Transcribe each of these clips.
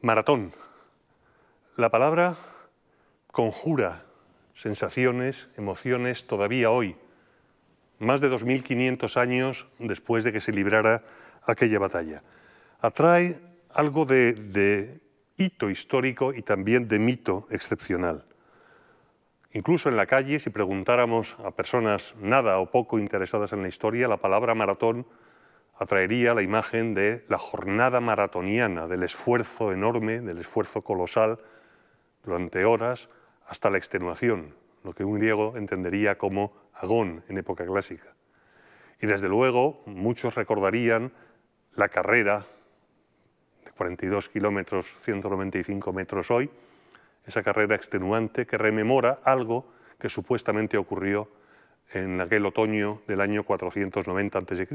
Maratón. La palabra conjura sensaciones, emociones todavía hoy, más de 2.500 años después de que se librara aquella batalla. Atrae algo de, de, hito histórico y también de mito excepcional. Incluso en la calle, si preguntáramos a personas nada o poco interesadas en la historia, la palabra maratón atraería la imagen de la jornada maratoniana, del esfuerzo enorme, del esfuerzo colosal, durante horas hasta la extenuación, lo que un griego entendería como agón en época clásica. Y desde luego muchos recordarían la carrera de 42 kilómetros, 195 metros hoy, esa carrera extenuante que rememora algo que supuestamente ocurrió en aquel otoño del año 490 a.C.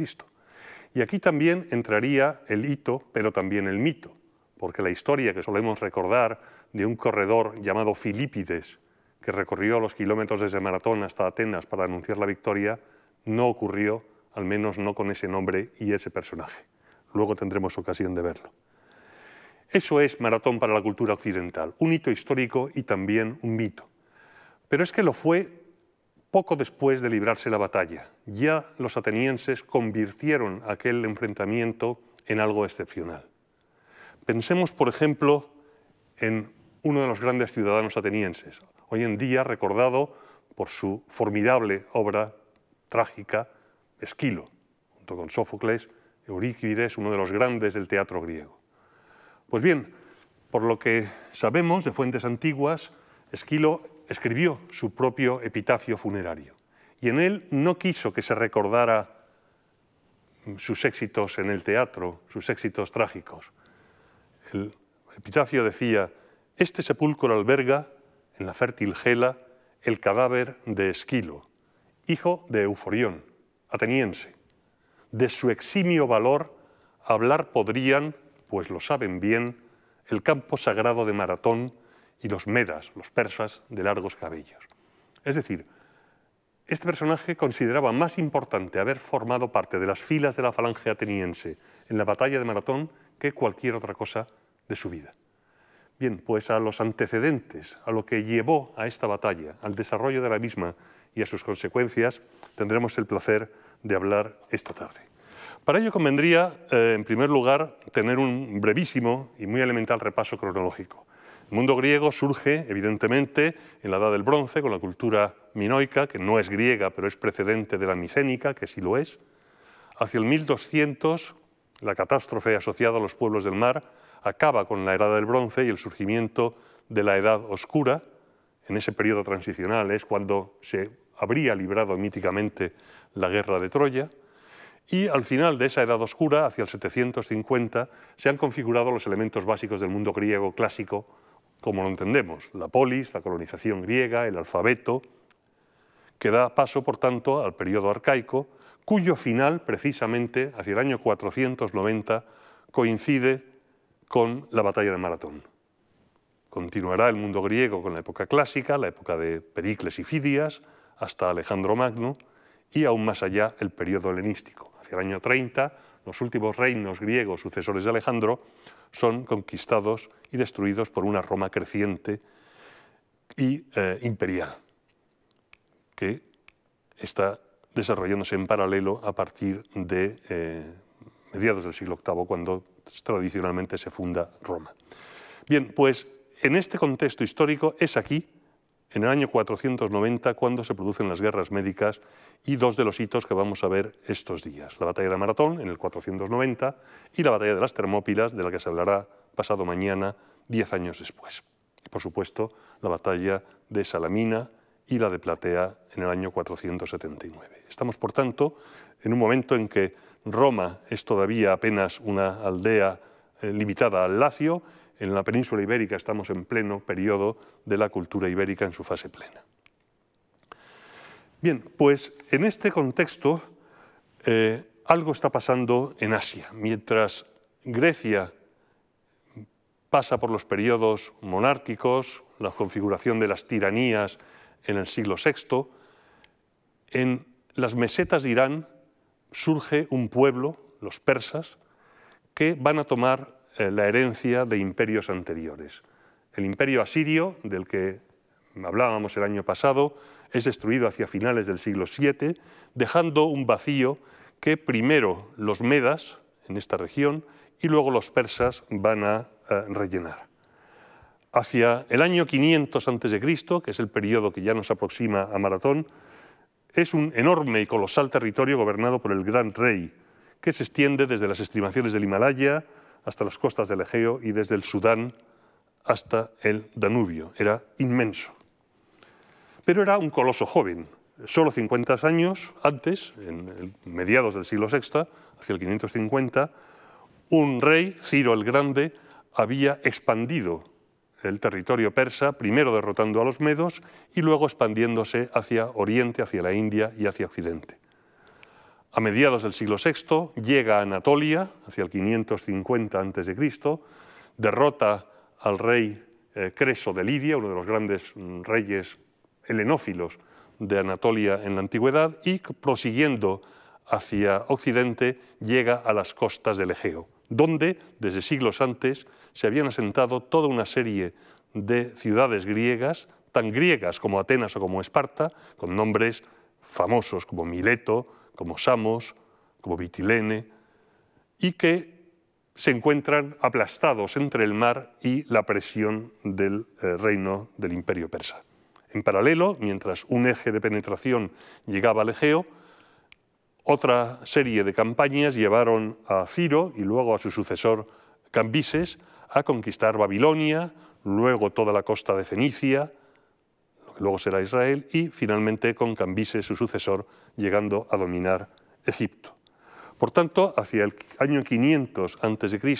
Y aquí también entraría el hito, pero también el mito, porque la historia que solemos recordar de un corredor llamado Filípides que recorrió los kilómetros desde Maratón hasta Atenas para anunciar la victoria, no ocurrió, al menos no con ese nombre y ese personaje. Luego tendremos ocasión de verlo. Eso es Maratón para la cultura occidental, un hito histórico y también un mito. Pero es que lo fue poco después de librarse la batalla, ya los atenienses convirtieron aquel enfrentamiento en algo excepcional. Pensemos, por ejemplo, en uno de los grandes ciudadanos atenienses, hoy en día recordado por su formidable obra trágica, Esquilo, junto con Sófocles, Euríquides, uno de los grandes del teatro griego. Pues bien, por lo que sabemos de fuentes antiguas, Esquilo escribió su propio epitafio funerario y en él no quiso que se recordara sus éxitos en el teatro, sus éxitos trágicos. El epitafio decía, este sepulcro alberga, en la fértil Gela, el cadáver de Esquilo, hijo de Euforión, ateniense. De su eximio valor hablar podrían, pues lo saben bien, el campo sagrado de Maratón, y los medas, los persas de largos cabellos. Es decir, este personaje consideraba más importante haber formado parte de las filas de la falange ateniense en la batalla de Maratón que cualquier otra cosa de su vida. Bien, pues a los antecedentes, a lo que llevó a esta batalla, al desarrollo de la misma y a sus consecuencias, tendremos el placer de hablar esta tarde. Para ello convendría, eh, en primer lugar, tener un brevísimo y muy elemental repaso cronológico. El mundo griego surge, evidentemente, en la Edad del Bronce, con la cultura minoica, que no es griega, pero es precedente de la micénica, que sí lo es. Hacia el 1200, la catástrofe asociada a los pueblos del mar acaba con la Edad del Bronce y el surgimiento de la Edad Oscura. En ese periodo transicional es cuando se habría librado míticamente la guerra de Troya. Y al final de esa Edad Oscura, hacia el 750, se han configurado los elementos básicos del mundo griego clásico, como lo entendemos, la polis, la colonización griega, el alfabeto, que da paso, por tanto, al periodo arcaico, cuyo final, precisamente, hacia el año 490, coincide con la batalla de Maratón. Continuará el mundo griego con la época clásica, la época de Pericles y Fidias, hasta Alejandro Magno, y aún más allá el periodo helenístico. Hacia el año 30, los últimos reinos griegos sucesores de Alejandro son conquistados y destruidos por una Roma creciente y eh, imperial, que está desarrollándose en paralelo a partir de eh, mediados del siglo VIII, cuando tradicionalmente se funda Roma. Bien, pues en este contexto histórico es aquí en el año 490 cuando se producen las guerras médicas y dos de los hitos que vamos a ver estos días, la batalla de Maratón en el 490 y la batalla de las Termópilas de la que se hablará pasado mañana, diez años después. Y por supuesto, la batalla de Salamina y la de Platea en el año 479. Estamos, por tanto, en un momento en que Roma es todavía apenas una aldea eh, limitada al Lacio en la península ibérica estamos en pleno periodo de la cultura ibérica en su fase plena. Bien, pues en este contexto eh, algo está pasando en Asia. Mientras Grecia pasa por los periodos monárquicos, la configuración de las tiranías en el siglo VI, en las mesetas de Irán surge un pueblo, los persas, que van a tomar eh, la herencia de imperios anteriores. El imperio asirio, del que hablábamos el año pasado, es destruido hacia finales del siglo VII, dejando un vacío que primero los medas en esta región y luego los persas van a eh, rellenar. Hacia el año 500 a.C., que es el periodo que ya nos aproxima a Maratón, es un enorme y colosal territorio gobernado por el gran rey, que se extiende desde las estimaciones del Himalaya hasta las costas del Egeo y desde el Sudán hasta el Danubio. Era inmenso. Pero era un coloso joven. Solo 50 años antes, en mediados del siglo VI, hacia el 550, un rey, Ciro el Grande, había expandido el territorio persa, primero derrotando a los medos y luego expandiéndose hacia oriente, hacia la India y hacia occidente. A mediados del siglo VI llega a Anatolia, hacia el 550 a.C., derrota al rey eh, Creso de Lidia, uno de los grandes mm, reyes helenófilos de Anatolia en la antigüedad, y prosiguiendo hacia occidente llega a las costas del Egeo, donde desde siglos antes se habían asentado toda una serie de ciudades griegas, tan griegas como Atenas o como Esparta, con nombres famosos como Mileto, como Samos, como Vitilene, y que se encuentran aplastados entre el mar y la presión del eh, reino del imperio persa. En paralelo, mientras un eje de penetración llegaba al Egeo, otra serie de campañas llevaron a Ciro y luego a su sucesor Cambises a conquistar Babilonia, luego toda la costa de Fenicia, luego será Israel, y finalmente con Cambises, su sucesor, llegando a dominar Egipto. Por tanto, hacia el año 500 a.C.,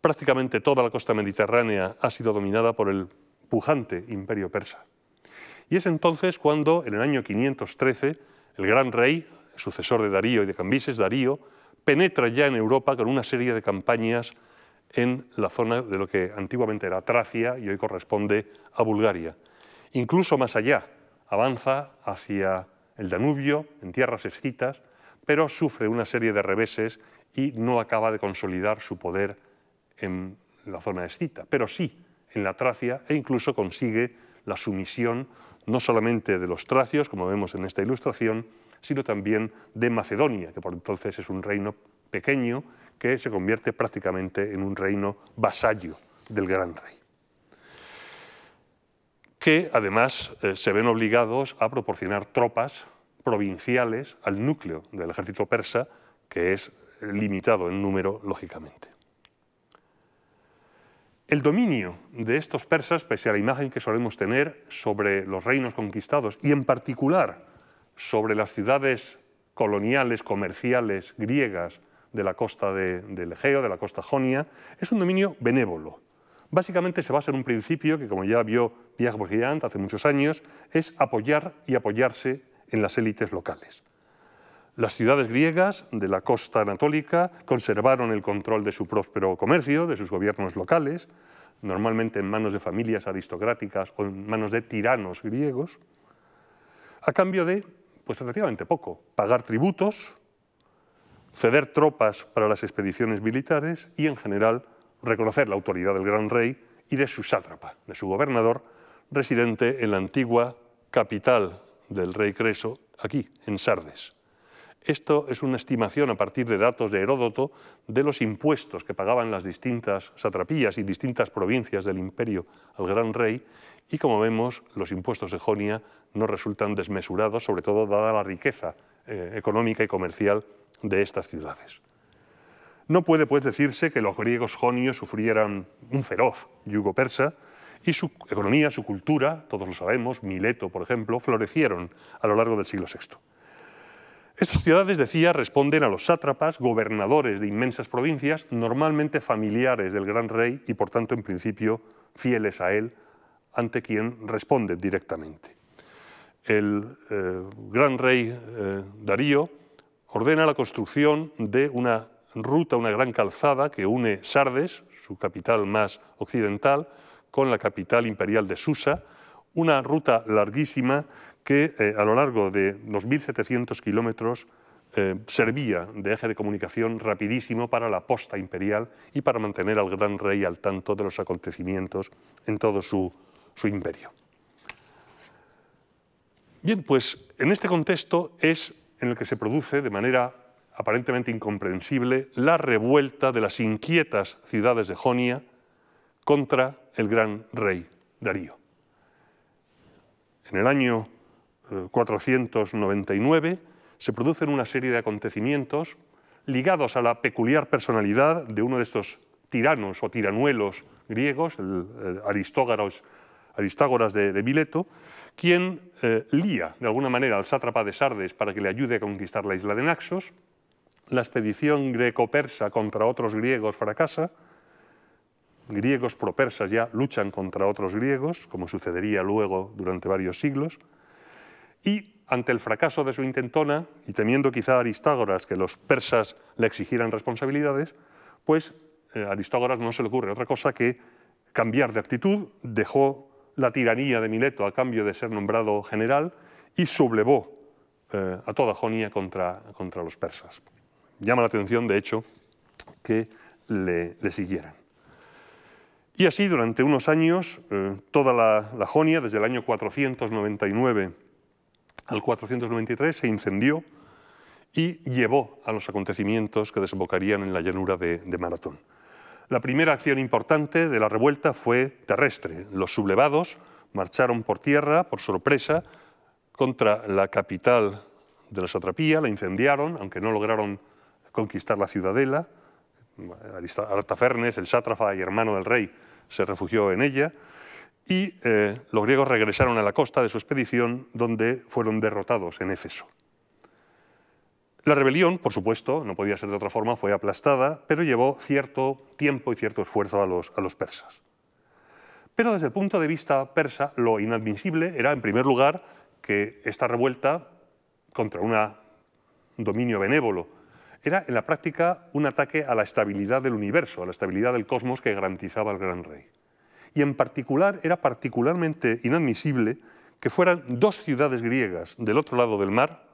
prácticamente toda la costa mediterránea ha sido dominada por el pujante imperio persa. Y es entonces cuando, en el año 513, el gran rey, sucesor de Darío y de Cambises, Darío, penetra ya en Europa con una serie de campañas en la zona de lo que antiguamente era Tracia y hoy corresponde a Bulgaria incluso más allá, avanza hacia el Danubio, en tierras escitas, pero sufre una serie de reveses y no acaba de consolidar su poder en la zona escita, pero sí en la Tracia e incluso consigue la sumisión no solamente de los tracios, como vemos en esta ilustración, sino también de Macedonia, que por entonces es un reino pequeño que se convierte prácticamente en un reino vasallo del gran rey que además eh, se ven obligados a proporcionar tropas provinciales al núcleo del ejército persa, que es limitado en número, lógicamente. El dominio de estos persas, pese a la imagen que solemos tener sobre los reinos conquistados y en particular sobre las ciudades coloniales, comerciales, griegas de la costa de, del Egeo, de la costa jonia, es un dominio benévolo básicamente se basa en un principio que, como ya vio Pierre Bourguignon hace muchos años, es apoyar y apoyarse en las élites locales. Las ciudades griegas de la costa anatólica conservaron el control de su próspero comercio, de sus gobiernos locales, normalmente en manos de familias aristocráticas o en manos de tiranos griegos, a cambio de, pues relativamente poco, pagar tributos, ceder tropas para las expediciones militares y, en general, reconocer la autoridad del gran rey y de su sátrapa, de su gobernador, residente en la antigua capital del rey Creso, aquí, en Sardes. Esto es una estimación a partir de datos de Heródoto de los impuestos que pagaban las distintas satrapías y distintas provincias del imperio al gran rey y como vemos los impuestos de Jonia no resultan desmesurados, sobre todo dada la riqueza eh, económica y comercial de estas ciudades. No puede, pues, decirse que los griegos jonios sufrieran un feroz yugo persa y su economía, su cultura, todos lo sabemos, Mileto, por ejemplo, florecieron a lo largo del siglo VI. Estas ciudades, decía, responden a los sátrapas, gobernadores de inmensas provincias, normalmente familiares del gran rey y, por tanto, en principio, fieles a él, ante quien responde directamente. El eh, gran rey eh, Darío ordena la construcción de una ruta, una gran calzada que une Sardes, su capital más occidental, con la capital imperial de Susa, una ruta larguísima que eh, a lo largo de 2.700 kilómetros eh, servía de eje de comunicación rapidísimo para la posta imperial y para mantener al gran rey al tanto de los acontecimientos en todo su, su imperio. Bien, pues en este contexto es en el que se produce de manera aparentemente incomprensible, la revuelta de las inquietas ciudades de Jonia contra el gran rey Darío. En el año 499 eh, se producen una serie de acontecimientos ligados a la peculiar personalidad de uno de estos tiranos o tiranuelos griegos, Aristógaros, Aristágoras de, Mileto, quien eh, lía de alguna manera al sátrapa de Sardes para que le ayude a conquistar la isla de Naxos, la expedición greco-persa contra otros griegos fracasa, griegos pro-persas ya luchan contra otros griegos, como sucedería luego durante varios siglos, y ante el fracaso de su intentona, y temiendo quizá Aristágoras que los persas le exigieran responsabilidades, pues eh, a Aristágoras no se le ocurre otra cosa que cambiar de actitud, dejó la tiranía de Mileto a cambio de ser nombrado general y sublevó eh, a toda Jonia contra los persas llama la atención, de hecho, que le, siguieran. Y así, durante unos años, eh, toda la, Jonia, desde el año 499 al 493, se incendió y llevó a los acontecimientos que desembocarían en la llanura de, de Maratón. La primera acción importante de la revuelta fue terrestre. Los sublevados marcharon por tierra, por sorpresa, contra la capital de la satrapía, la incendiaron, aunque no lograron conquistar la ciudadela. Artafernes, el sátrafa y hermano del rey, se refugió en ella. Y eh, los griegos regresaron a la costa de su expedición, donde fueron derrotados en Éfeso. La rebelión, por supuesto, no podía ser de otra forma, fue aplastada, pero llevó cierto tiempo y cierto esfuerzo a los persas. Pero desde el punto de vista persa, lo inadmisible era, en primer lugar, que esta revuelta contra un dominio benévolo era en la práctica un ataque a la estabilidad del universo, a la estabilidad del cosmos que garantizaba el gran rey. Y en particular era particularmente inadmisible que fueran dos ciudades griegas del otro lado del mar,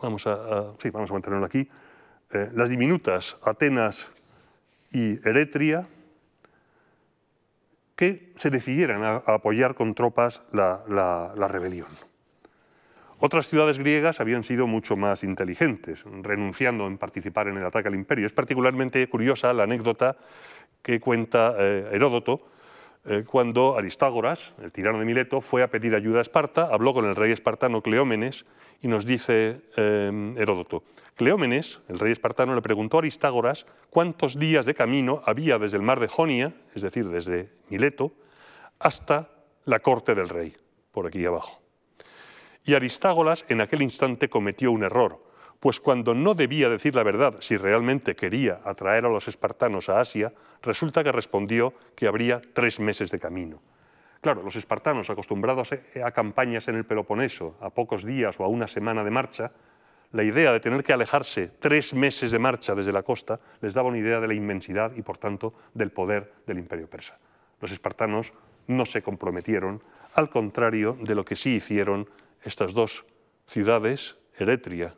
vamos a, vamos a mantenerlo aquí, eh, las diminutas Atenas y Eretria, que se decidieran a, apoyar con tropas la rebelión. Otras ciudades griegas habían sido mucho más inteligentes, renunciando en participar en el ataque al imperio. Es particularmente curiosa la anécdota que cuenta eh, Heródoto eh, cuando Aristágoras, el tirano de Mileto, fue a pedir ayuda a Esparta, habló con el rey espartano Cleómenes y nos dice em, Heródoto, Cleómenes, el rey espartano, le preguntó a Aristágoras cuántos días de camino había desde el mar de Jonia, es decir, desde Mileto, hasta la corte del rey, por aquí abajo y Aristágolas en aquel instante cometió un error, pues cuando no debía decir la verdad si realmente quería atraer a los espartanos a Asia, resulta que respondió que habría tres meses de camino. Claro, los espartanos, acostumbrados eh, a campañas en el Peloponeso, a pocos días o a una semana de marcha, la idea de tener que alejarse tres meses de marcha desde la costa les daba una idea de la inmensidad y, por tanto, del poder del imperio persa. Los espartanos no se comprometieron, al contrario de lo que sí hicieron estas dos ciudades, Eretria,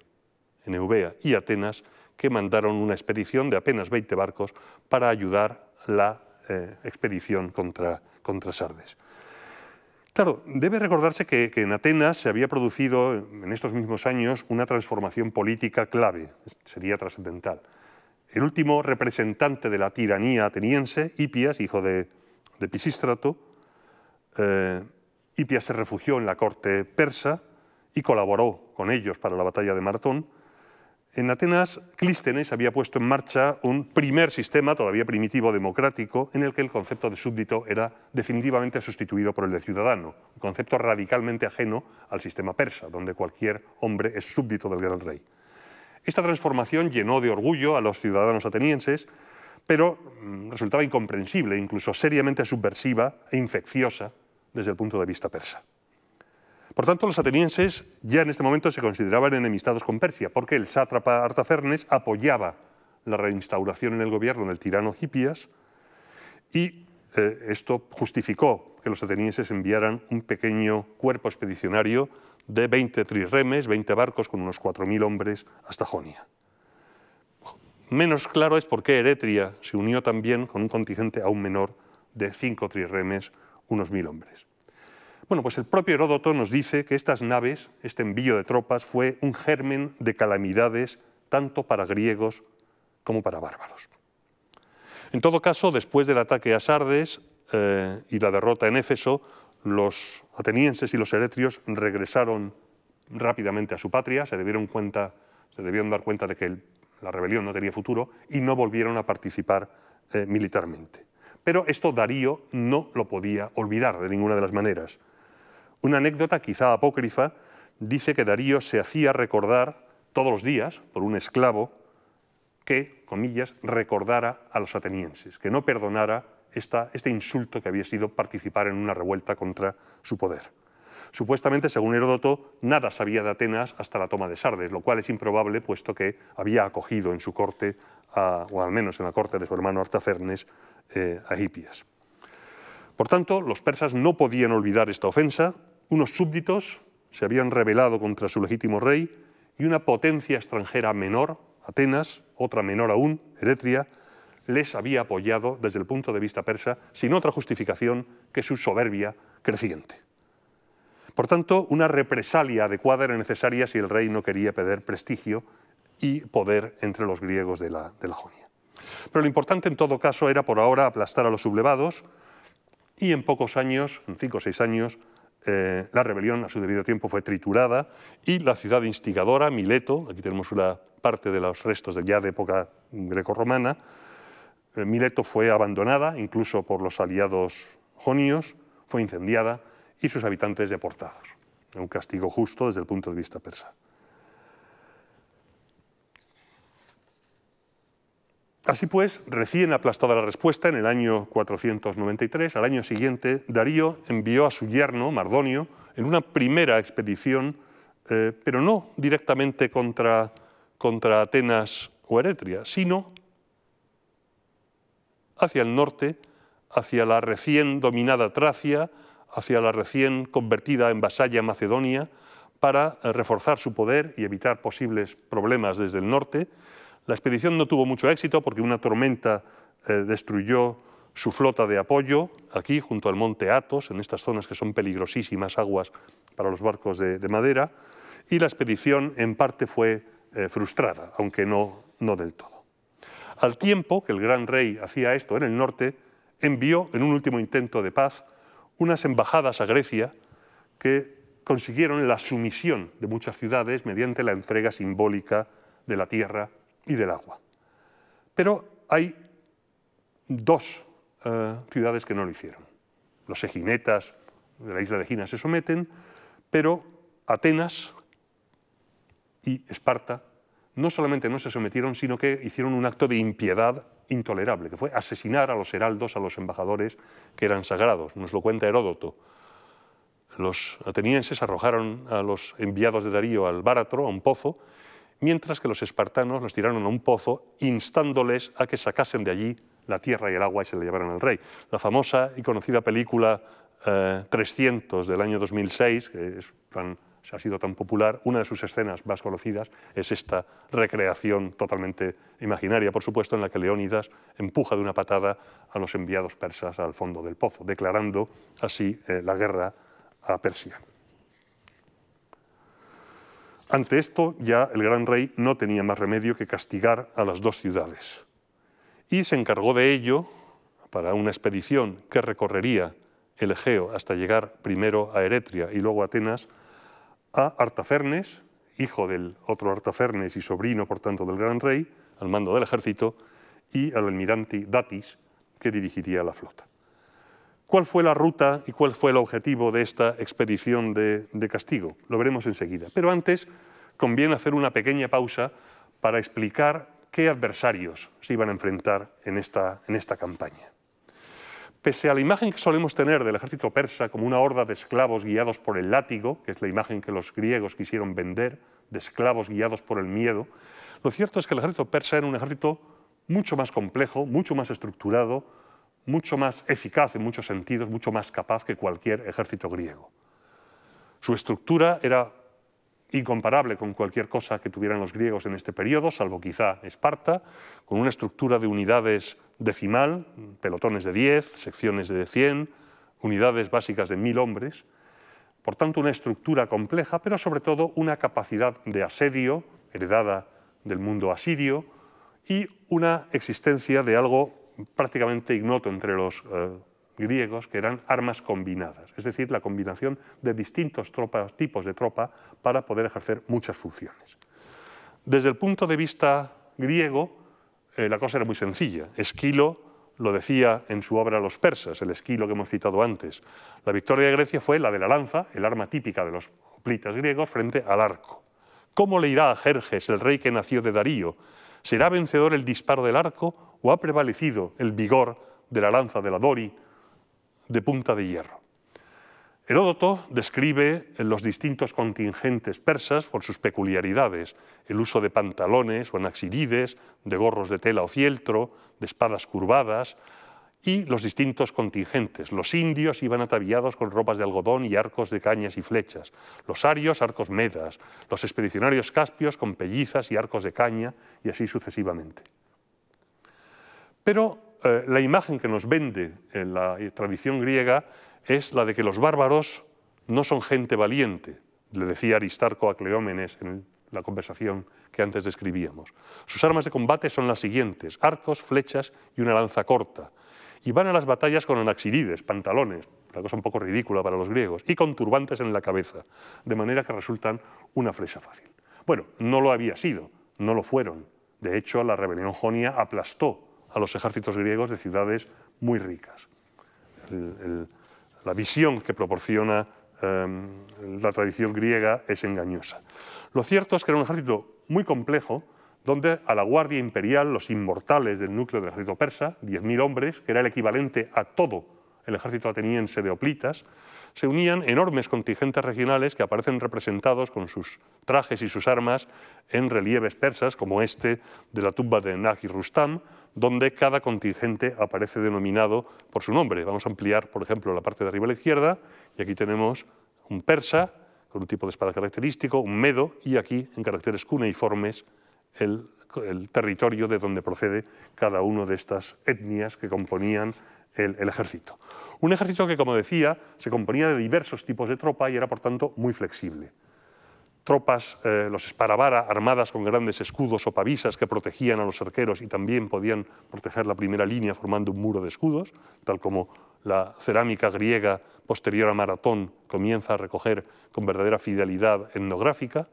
en Eubea y Atenas, que mandaron una expedición de apenas 20 barcos para ayudar la eh, expedición contra, contra Sardes. Claro, debe recordarse que, en Atenas se había producido en estos mismos años una transformación política clave, sería trascendental. El último representante de la tiranía ateniense, Hipias, hijo de, Pisístrato, eh, Hipia se refugió en la corte persa y colaboró con ellos para la batalla de Maratón. En Atenas, Clístenes había puesto en marcha un primer sistema, todavía primitivo, democrático, en el que el concepto de súbdito era definitivamente sustituido por el de ciudadano, un concepto radicalmente ajeno al sistema persa, donde cualquier hombre es súbdito del gran rey. Esta transformación llenó de orgullo a los ciudadanos atenienses, pero mm, resultaba incomprensible, incluso seriamente subversiva e infecciosa desde el punto de vista persa. Por tanto, los atenienses ya en este momento se consideraban enemistados con Persia, porque el sátrapa Artafernes apoyaba la reinstauración en el gobierno del tirano Hipias y eh, esto justificó que los atenienses enviaran un pequeño cuerpo expedicionario de 20 trirremes, 20 barcos con unos 4.000 hombres hasta Jonia. Menos claro es por qué Eretria se unió también con un contingente aún menor de 5 trirremes unos mil hombres. Bueno, pues el propio Heródoto nos dice que estas naves, este envío de tropas, fue un germen de calamidades tanto para griegos como para bárbaros. En todo caso, después del ataque a Sardes eh, y la derrota en Éfeso, los atenienses y los eretrios regresaron rápidamente a su patria, se debieron, cuenta, se debieron dar cuenta de que la rebelión no tenía futuro y no volvieron a participar eh, militarmente. Pero esto Darío no lo podía olvidar de ninguna de las maneras. Una anécdota quizá apócrifa dice que Darío se hacía recordar todos los días por un esclavo que, comillas, recordara a los atenienses, que no perdonara este insulto que había sido participar en una revuelta contra su poder. Supuestamente, según Heródoto, nada sabía de Atenas hasta la toma de Sardes, lo cual es improbable puesto que había acogido en su corte o al menos en la corte de su hermano Artafernes, eh, a Hipias. Por tanto, los persas no podían olvidar esta ofensa, unos súbditos se habían rebelado contra su legítimo rey y una potencia extranjera menor, Atenas, otra menor aún, Eretria, les había apoyado desde el punto de vista persa sin otra justificación que su soberbia creciente. Por tanto, una represalia adecuada era necesaria si el rey no quería perder prestigio y poder entre los griegos de la, Jonia. Pero lo importante en todo caso era por ahora aplastar a los sublevados y en pocos años, en cinco o seis años, eh, la rebelión a su debido tiempo fue triturada y la ciudad instigadora, Mileto, aquí tenemos una parte de los restos de, ya de época grecorromana, eh, Mileto fue abandonada incluso por los aliados jonios, fue incendiada y sus habitantes deportados. Un castigo justo desde el punto de vista persa. Así pues, recién aplastada la respuesta en el año 493, al año siguiente, Darío envió a su yerno, Mardonio, en una primera expedición, eh, pero no directamente contra, contra Atenas o Eretria, sino hacia el norte, hacia la recién dominada Tracia, hacia la recién convertida en vasalla Macedonia, para eh, reforzar su poder y evitar posibles problemas desde el norte, la expedición no tuvo mucho éxito porque una tormenta eh, destruyó su flota de apoyo aquí junto al monte Athos, en estas zonas que son peligrosísimas aguas para los barcos de, madera, y la expedición en parte fue eh, frustrada, aunque no del todo. Al tiempo que el gran rey hacía esto en el norte, envió en un último intento de paz unas embajadas a Grecia que consiguieron la sumisión de muchas ciudades mediante la entrega simbólica de la tierra y del agua. Pero hay dos eh, ciudades que no lo hicieron. Los eginetas de la isla de Gina se someten, pero Atenas y Esparta no solamente no se sometieron, sino que hicieron un acto de impiedad intolerable, que fue asesinar a los heraldos, a los embajadores que eran sagrados. Nos lo cuenta Heródoto. Los atenienses arrojaron a los enviados de Darío al báratro, a un pozo, mientras que los espartanos los tiraron a un pozo instándoles a que sacasen de allí la tierra y el agua y se la llevaran al rey. La famosa y conocida película 300 eh, del año 2006, que ha sido tan popular, una de sus escenas más conocidas es esta recreación totalmente imaginaria, por supuesto, en la que Leónidas empuja de una patada a los enviados persas al fondo del pozo, declarando así eh, la guerra a Persia. Ante esto ya el gran rey no tenía más remedio que castigar a las dos ciudades. Y se encargó de ello para una expedición que recorrería el Egeo hasta llegar primero a Eretria y luego a Atenas, a Artafernes, hijo del otro Artafernes y sobrino, por tanto, del gran rey, al mando del ejército, y al almirante Datis, que dirigiría la flota cuál fue la ruta y cuál fue el objetivo de esta expedición de, castigo. Lo veremos enseguida. Pero antes conviene hacer una pequeña pausa para explicar qué adversarios se iban a enfrentar en esta, en esta campaña. Pese a la imagen que solemos tener del ejército persa como una horda de esclavos guiados por el látigo, que es la imagen que los griegos quisieron vender, de esclavos guiados por el miedo, lo cierto es que el ejército persa era un ejército mucho más complejo, mucho más estructurado, mucho más eficaz en muchos sentidos, mucho más capaz que cualquier ejército griego. Su estructura era incomparable con cualquier cosa que tuvieran los griegos en este periodo, salvo quizá Esparta, con una estructura de unidades decimal, pelotones de 10, secciones de 100, unidades básicas de 1000 hombres. Por tanto, una estructura compleja, pero sobre todo una capacidad de asedio heredada del mundo asirio y una existencia de algo prácticamente ignoto entre los eh, griegos, que eran armas combinadas, es decir, la combinación de distintos tropas, tipos de tropa para poder ejercer muchas funciones. Desde el punto de vista griego, eh, la cosa era muy sencilla. Esquilo lo decía en su obra Los persas, el esquilo que hemos citado antes. La victoria de Grecia fue la de la lanza, el arma típica de los hoplitas griegos, frente al arco. ¿Cómo le irá a Jerjes, el rey que nació de Darío? ¿Será vencedor el disparo del arco o ha prevalecido el vigor de la lanza de la Dori de punta de hierro. Heródoto describe en los distintos contingentes persas, por sus peculiaridades, el uso de pantalones o anaxirides, de gorros de tela o fieltro, de espadas curvadas, y los distintos contingentes. Los indios iban ataviados con ropas de algodón y arcos de cañas y flechas, los arios arcos medas, los expedicionarios caspios con pellizas y arcos de caña, y así sucesivamente. Pero eh, la imagen que nos vende la tradición griega es la de que los bárbaros no son gente valiente, le decía Aristarco a Cleómenes en la conversación que antes describíamos. Sus armas de combate son las siguientes, arcos, flechas y una lanza corta. Y van a las batallas con anaxirides, pantalones, una cosa un poco ridícula para los griegos, y con turbantes en la cabeza, de manera que resultan una flecha fácil. Bueno, no lo había sido, no lo fueron. De hecho, la rebelión jonia aplastó a los ejércitos griegos de ciudades muy ricas. la visión que proporciona em, la tradición griega es engañosa. Lo cierto es que era un ejército muy complejo, donde a la Guardia Imperial, los inmortales del núcleo del ejército persa, 10.000 hombres, que era el equivalente a todo el ejército ateniense de Oplitas, se unían enormes contingentes regionales que aparecen representados con sus trajes y sus armas en relieves persas, como este de la tumba de Nagy Rustam, donde cada contingente aparece denominado por su nombre. Vamos a ampliar, por ejemplo, la parte de arriba a la izquierda, y aquí tenemos un persa con un tipo de espada característico, un medo, y aquí, en caracteres cuneiformes, el, el territorio de donde procede cada una de estas etnias que componían el, ejército. Un ejército que, como decía, se componía de diversos tipos de tropa y era, por tanto, muy flexible tropas, eh, los esparavara, armadas con grandes escudos o pavisas que protegían a los arqueros y también podían proteger la primera línea formando un muro de escudos, tal como la cerámica griega posterior a Maratón comienza a recoger con verdadera fidelidad etnográfica.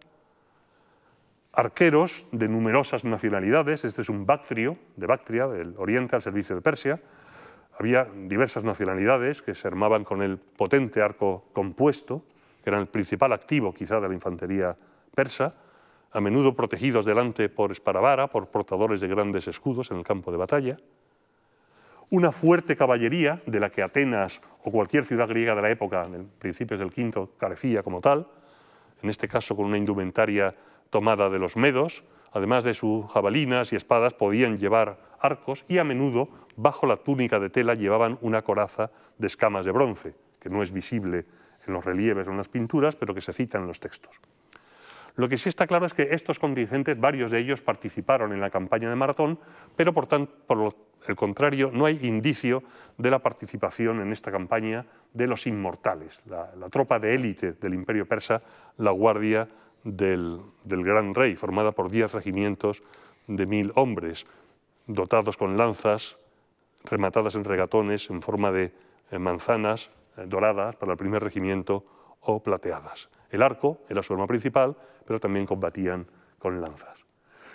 Arqueros de numerosas nacionalidades, este es un Bactrio, de Bactria, del oriente al servicio de Persia, había diversas nacionalidades que se armaban con el potente arco compuesto, que era el principal activo quizá de la infantería persa, a menudo protegidos delante por esparavara por portadores de grandes escudos en el campo de batalla, una fuerte caballería de la que Atenas o cualquier ciudad griega de la época, en principios del V, carecía como tal, en este caso con una indumentaria tomada de los medos, además de sus jabalinas y espadas podían llevar arcos y a menudo bajo la túnica de tela llevaban una coraza de escamas de bronce, que no es visible en los relieves o en las pinturas, pero que se cita en los textos. Lo que sí está claro es que estos contingentes, varios de ellos participaron en la campaña de Maratón, pero por, tanto, por el contrario no hay indicio de la participación en esta campaña de los inmortales, la, tropa de élite del imperio persa, la guardia del, del gran rey, formada por diez regimientos de mil hombres, dotados con lanzas, rematadas en regatones en forma de eh, manzanas eh, doradas para el primer regimiento o plateadas. El arco era su arma principal, pero también combatían con lanzas.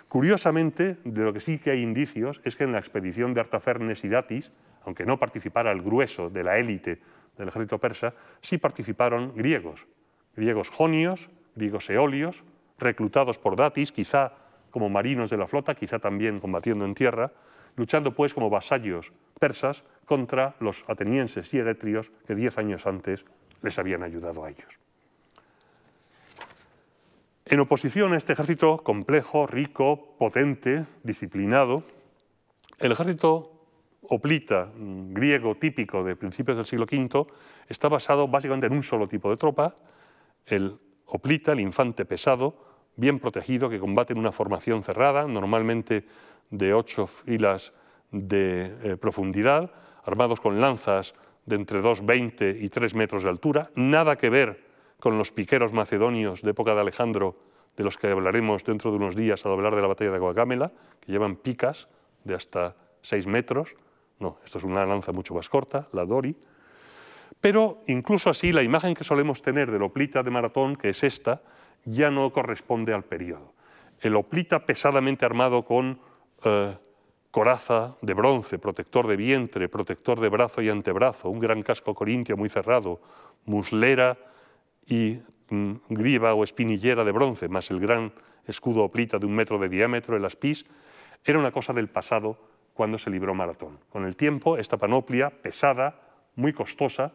Curiosamente, de lo que sí que hay indicios es que en la expedición de Artafernes y Datis, aunque no participara el grueso de la élite del ejército persa, sí participaron griegos, griegos jonios, griegos eolios, reclutados por Datis, quizá como marinos de la flota, quizá también combatiendo en tierra, luchando pues como vasallos persas contra los atenienses y eretrios que diez años antes les habían ayudado a ellos. En oposición a este ejército complejo, rico, potente, disciplinado, el ejército oplita mm, griego típico de principios del siglo V está basado básicamente en un solo tipo de tropa, el oplita, el infante pesado, bien protegido, que combate en una formación cerrada, normalmente de ocho filas de eh, profundidad, armados con lanzas de entre 2,20 y 3 metros de altura, nada que ver con los piqueros macedonios de época de Alejandro, de los que hablaremos dentro de unos días al hablar de la batalla de Guagamela, que llevan picas de hasta 6 metros. No, esto es una lanza mucho más corta, la Dori. Pero incluso así, la imagen que solemos tener del oplita de maratón, que es esta, ya no corresponde al periodo. El oplita pesadamente armado con eh, coraza de bronce, protector de vientre, protector de brazo y antebrazo, un gran casco corintio muy cerrado, muslera y mm, griva o espinillera de bronce, más el gran escudo plita de un metro de diámetro, el aspis, era una cosa del pasado cuando se libró Maratón. Con el tiempo, esta panoplia pesada, muy costosa,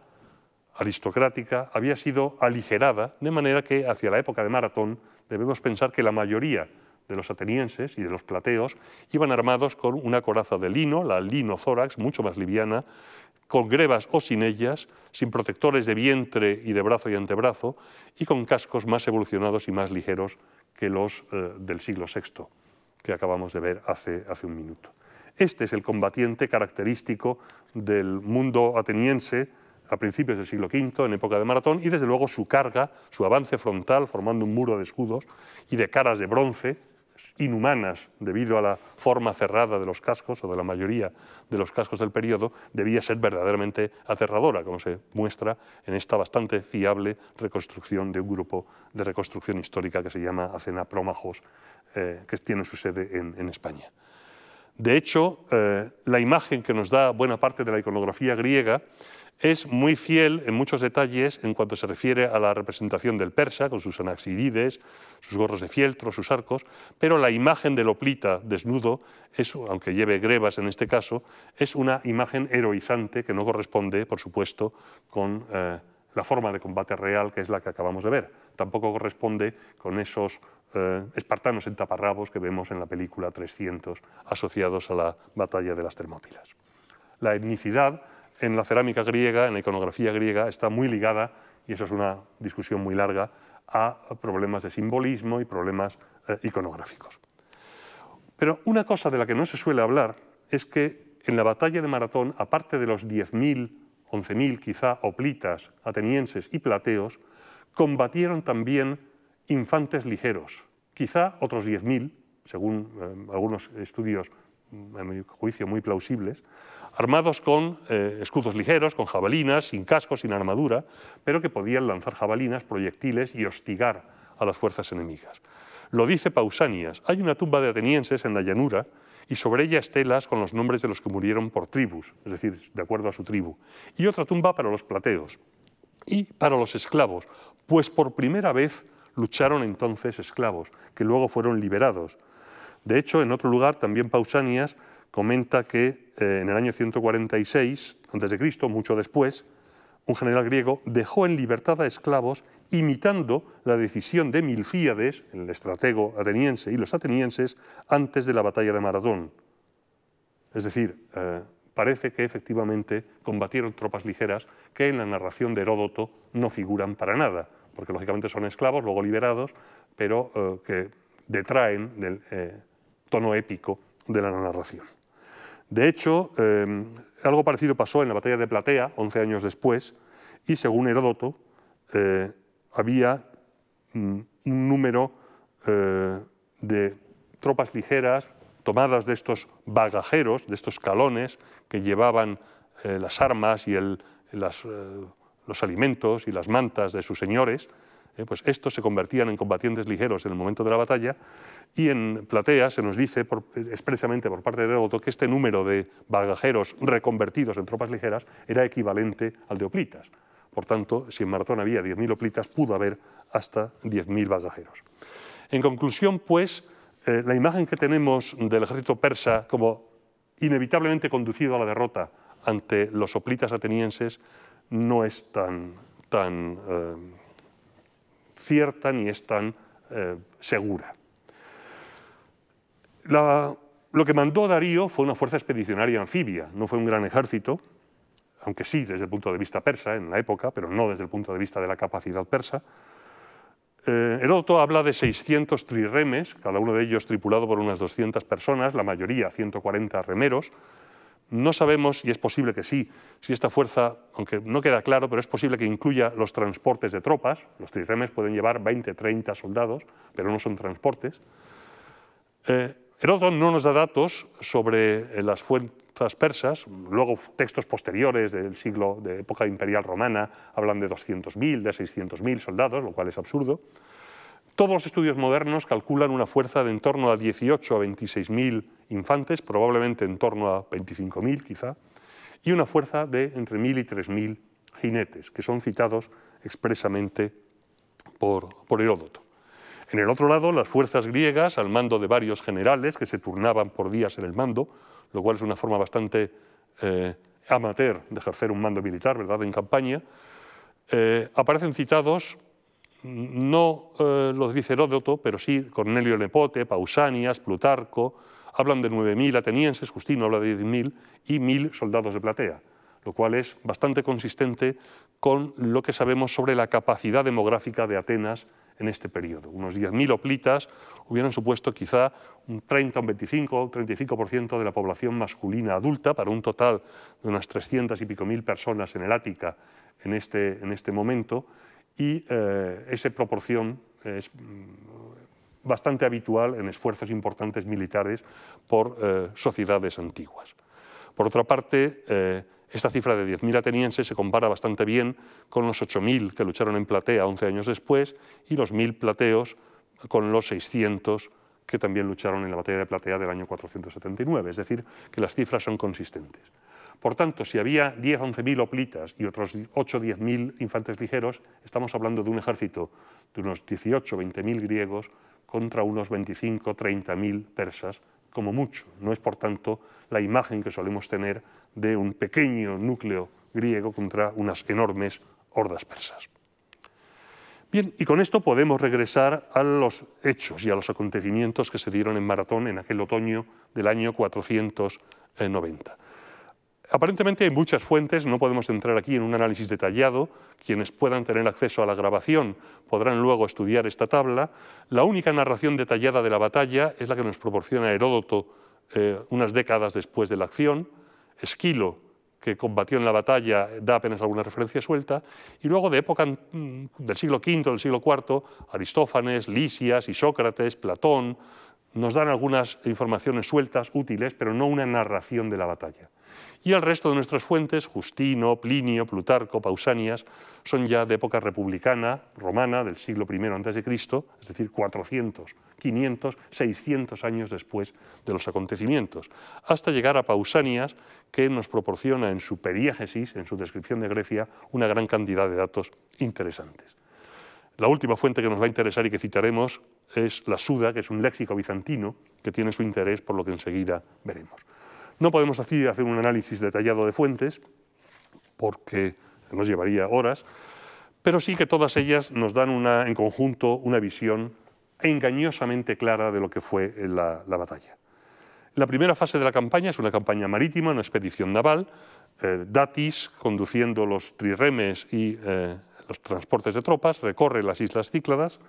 aristocrática, había sido aligerada, de manera que hacia la época de Maratón debemos pensar que la mayoría de los atenienses y de los plateos, iban armados con una coraza de lino, la lino thorax, mucho más liviana, con grebas o sin ellas, sin protectores de vientre y de brazo y antebrazo, y con cascos más evolucionados y más ligeros que los eh, del siglo VI, que acabamos de ver hace, hace un minuto. Este es el combatiente característico del mundo ateniense a principios del siglo V, en época de Maratón, y desde luego su carga, su avance frontal, formando un muro de escudos y de caras de bronce, inhumanas debido a la forma cerrada de los cascos, o de la mayoría de los cascos del periodo, debía ser verdaderamente aterradora, como se muestra en esta bastante fiable reconstrucción de un grupo de reconstrucción histórica que se llama Acena Promajos, eh, que tiene su sede en, España. De hecho, eh, la imagen que nos da buena parte de la iconografía griega es muy fiel en muchos detalles en cuanto se refiere a la representación del persa, con sus anaxidides, sus gorros de fieltro, sus arcos, pero la imagen del oplita desnudo, aunque lleve grebas en este caso, es una imagen heroizante que no corresponde, por supuesto, con eh, la forma de combate real que es la que acabamos de ver. Tampoco corresponde con esos eh, espartanos en taparrabos que vemos en la película 300 asociados a la batalla de las Termópilas. La etnicidad en la cerámica griega, en la iconografía griega, está muy ligada, y eso es una discusión muy larga, a problemas de simbolismo y problemas eh, iconográficos. Pero una cosa de la que no se suele hablar es que en la batalla de Maratón, aparte de los 10.000, 11.000 quizá oplitas, atenienses y plateos, combatieron también infantes ligeros, quizá otros 10.000, según eh, algunos estudios, a mi juicio, muy plausibles, armados con eh, escudos ligeros, con jabalinas, sin casco, sin armadura, pero que podían lanzar jabalinas, proyectiles y hostigar a las fuerzas enemigas. Lo dice Pausanias, hay una tumba de atenienses en la llanura y sobre ella estelas con los nombres de los que murieron por tribus, es decir, de acuerdo a su tribu, y otra tumba para los plateos y para los esclavos, pues por primera vez lucharon entonces esclavos, que luego fueron liberados. De hecho, en otro lugar, también Pausanias comenta que eh, en el año 146 a.C., mucho después, un general griego dejó en libertad a esclavos imitando la decisión de Milfíades, el estratego ateniense y los atenienses, antes de la batalla de Maratón. Es decir, eh, parece que efectivamente combatieron tropas ligeras que en la narración de Heródoto no figuran para nada, porque lógicamente son esclavos, luego liberados, pero eh, que detraen del tono épico de la narración. De hecho, em, algo parecido pasó en la batalla de Platea, 11 años después, y según Heródoto, eh, había mm, un número eh, de tropas ligeras tomadas de estos bagajeros, de estos calones que llevaban eh, las armas y los alimentos y las mantas de sus señores, eh, pues estos se convertían en combatientes ligeros en el momento de la batalla y en Platea se nos dice expresamente por parte de Heródoto que este número de bagajeros reconvertidos en tropas ligeras era equivalente al de hoplitas. Por tanto, si en Maratón había 10.000 hoplitas, pudo haber hasta 10.000 bagajeros. En conclusión, pues, eh, la imagen que tenemos del ejército persa como inevitablemente conducido a la derrota ante los hoplitas atenienses no es tan, tan eh, cierta ni es tan eh, segura. lo que mandó Darío fue una fuerza expedicionaria anfibia, no fue un gran ejército, aunque sí desde el punto de vista persa en la época, pero no desde el punto de vista de la capacidad persa. Eh, habla de 600 trirremes, cada uno de ellos tripulado por unas 200 personas, la mayoría 140 remeros, no sabemos, y es posible que sí, si esta fuerza, aunque no queda claro, pero es posible que incluya los transportes de tropas. Los trirremes pueden llevar 20, 30 soldados, pero no son transportes. Eh, no nos da datos sobre eh, las fuerzas persas. Luego textos posteriores del siglo de época imperial romana hablan de 200.000, de 600.000 soldados, lo cual es absurdo. Todos los estudios modernos calculan una fuerza de en torno a 18 a 26.000 infantes, probablemente en torno a 25.000 quizá, y una fuerza de entre 1.000 y 3.000 jinetes, que son citados expresamente por, por Heródoto. En el otro lado, las fuerzas griegas, al mando de varios generales que se turnaban por días en el mando, lo cual es una forma bastante eh, amateur de ejercer un mando militar, ¿verdad?, en campaña, eh, aparecen citados no lo eh, los dice Heródoto, pero sí Cornelio Lepote, Pausanias, Plutarco, hablan de 9.000 atenienses, Justino habla de 10.000 y 1.000 soldados de platea, lo cual es bastante consistente con lo que sabemos sobre la capacidad demográfica de Atenas en este periodo. Unos 10.000 oplitas hubieran supuesto quizá un 30, un 25, un 35% de la población masculina adulta, para un total de unas 300 y pico mil personas en el Ática en este, este momento, y eh, esa proporción es mm, bastante habitual en esfuerzos importantes militares por eh, sociedades antiguas. Por otra parte, eh, esta cifra de 10.000 atenienses se compara bastante bien con los 8.000 que lucharon en Platea 11 años después y los 1.000 plateos con los 600 que también lucharon en la batalla de Platea del año 479. Es decir, que las cifras son consistentes. Por tanto, si había 10 mil hoplitas y otros 8 mil infantes ligeros, estamos hablando de un ejército de unos 18 mil griegos contra unos 25 30.000 persas, como mucho. No es, por tanto, la imagen que solemos tener de un pequeño núcleo griego contra unas enormes hordas persas. Bien, y con esto podemos regresar a los hechos y a los acontecimientos que se dieron en Maratón en aquel otoño del año 490. Aparentemente hay muchas fuentes, no podemos entrar aquí en un análisis detallado, quienes puedan tener acceso a la grabación podrán luego estudiar esta tabla. La única narración detallada de la batalla es la que nos proporciona Heródoto eh, unas décadas después de la acción, Esquilo, que combatió en la batalla, da apenas alguna referencia suelta, y luego de época mm, del siglo V, del siglo IV, Aristófanes, Lisias y Sócrates, Platón, nos dan algunas informaciones sueltas, útiles, pero no una narración de la batalla. Y el resto de nuestras fuentes, Justino, Plinio, Plutarco, Pausanias, son ya de época republicana, romana, del siglo I a.C., es decir, 400, 500, 600 años después de los acontecimientos, hasta llegar a Pausanias, que nos proporciona en su periégesis, en su descripción de Grecia, una gran cantidad de datos interesantes. La última fuente que nos va a interesar y que citaremos es la Suda, que es un léxico bizantino que tiene su interés por lo que enseguida veremos. No podemos hacer un análisis detallado de fuentes porque nos llevaría horas, pero sí que todas ellas nos dan en conjunto una visión engañosamente clara de lo que fue la, batalla. La primera fase de la campaña es una campaña marítima, una expedición naval, eh, Datis conduciendo los triremes y eh, los transportes de tropas, recorre las islas Cícladas,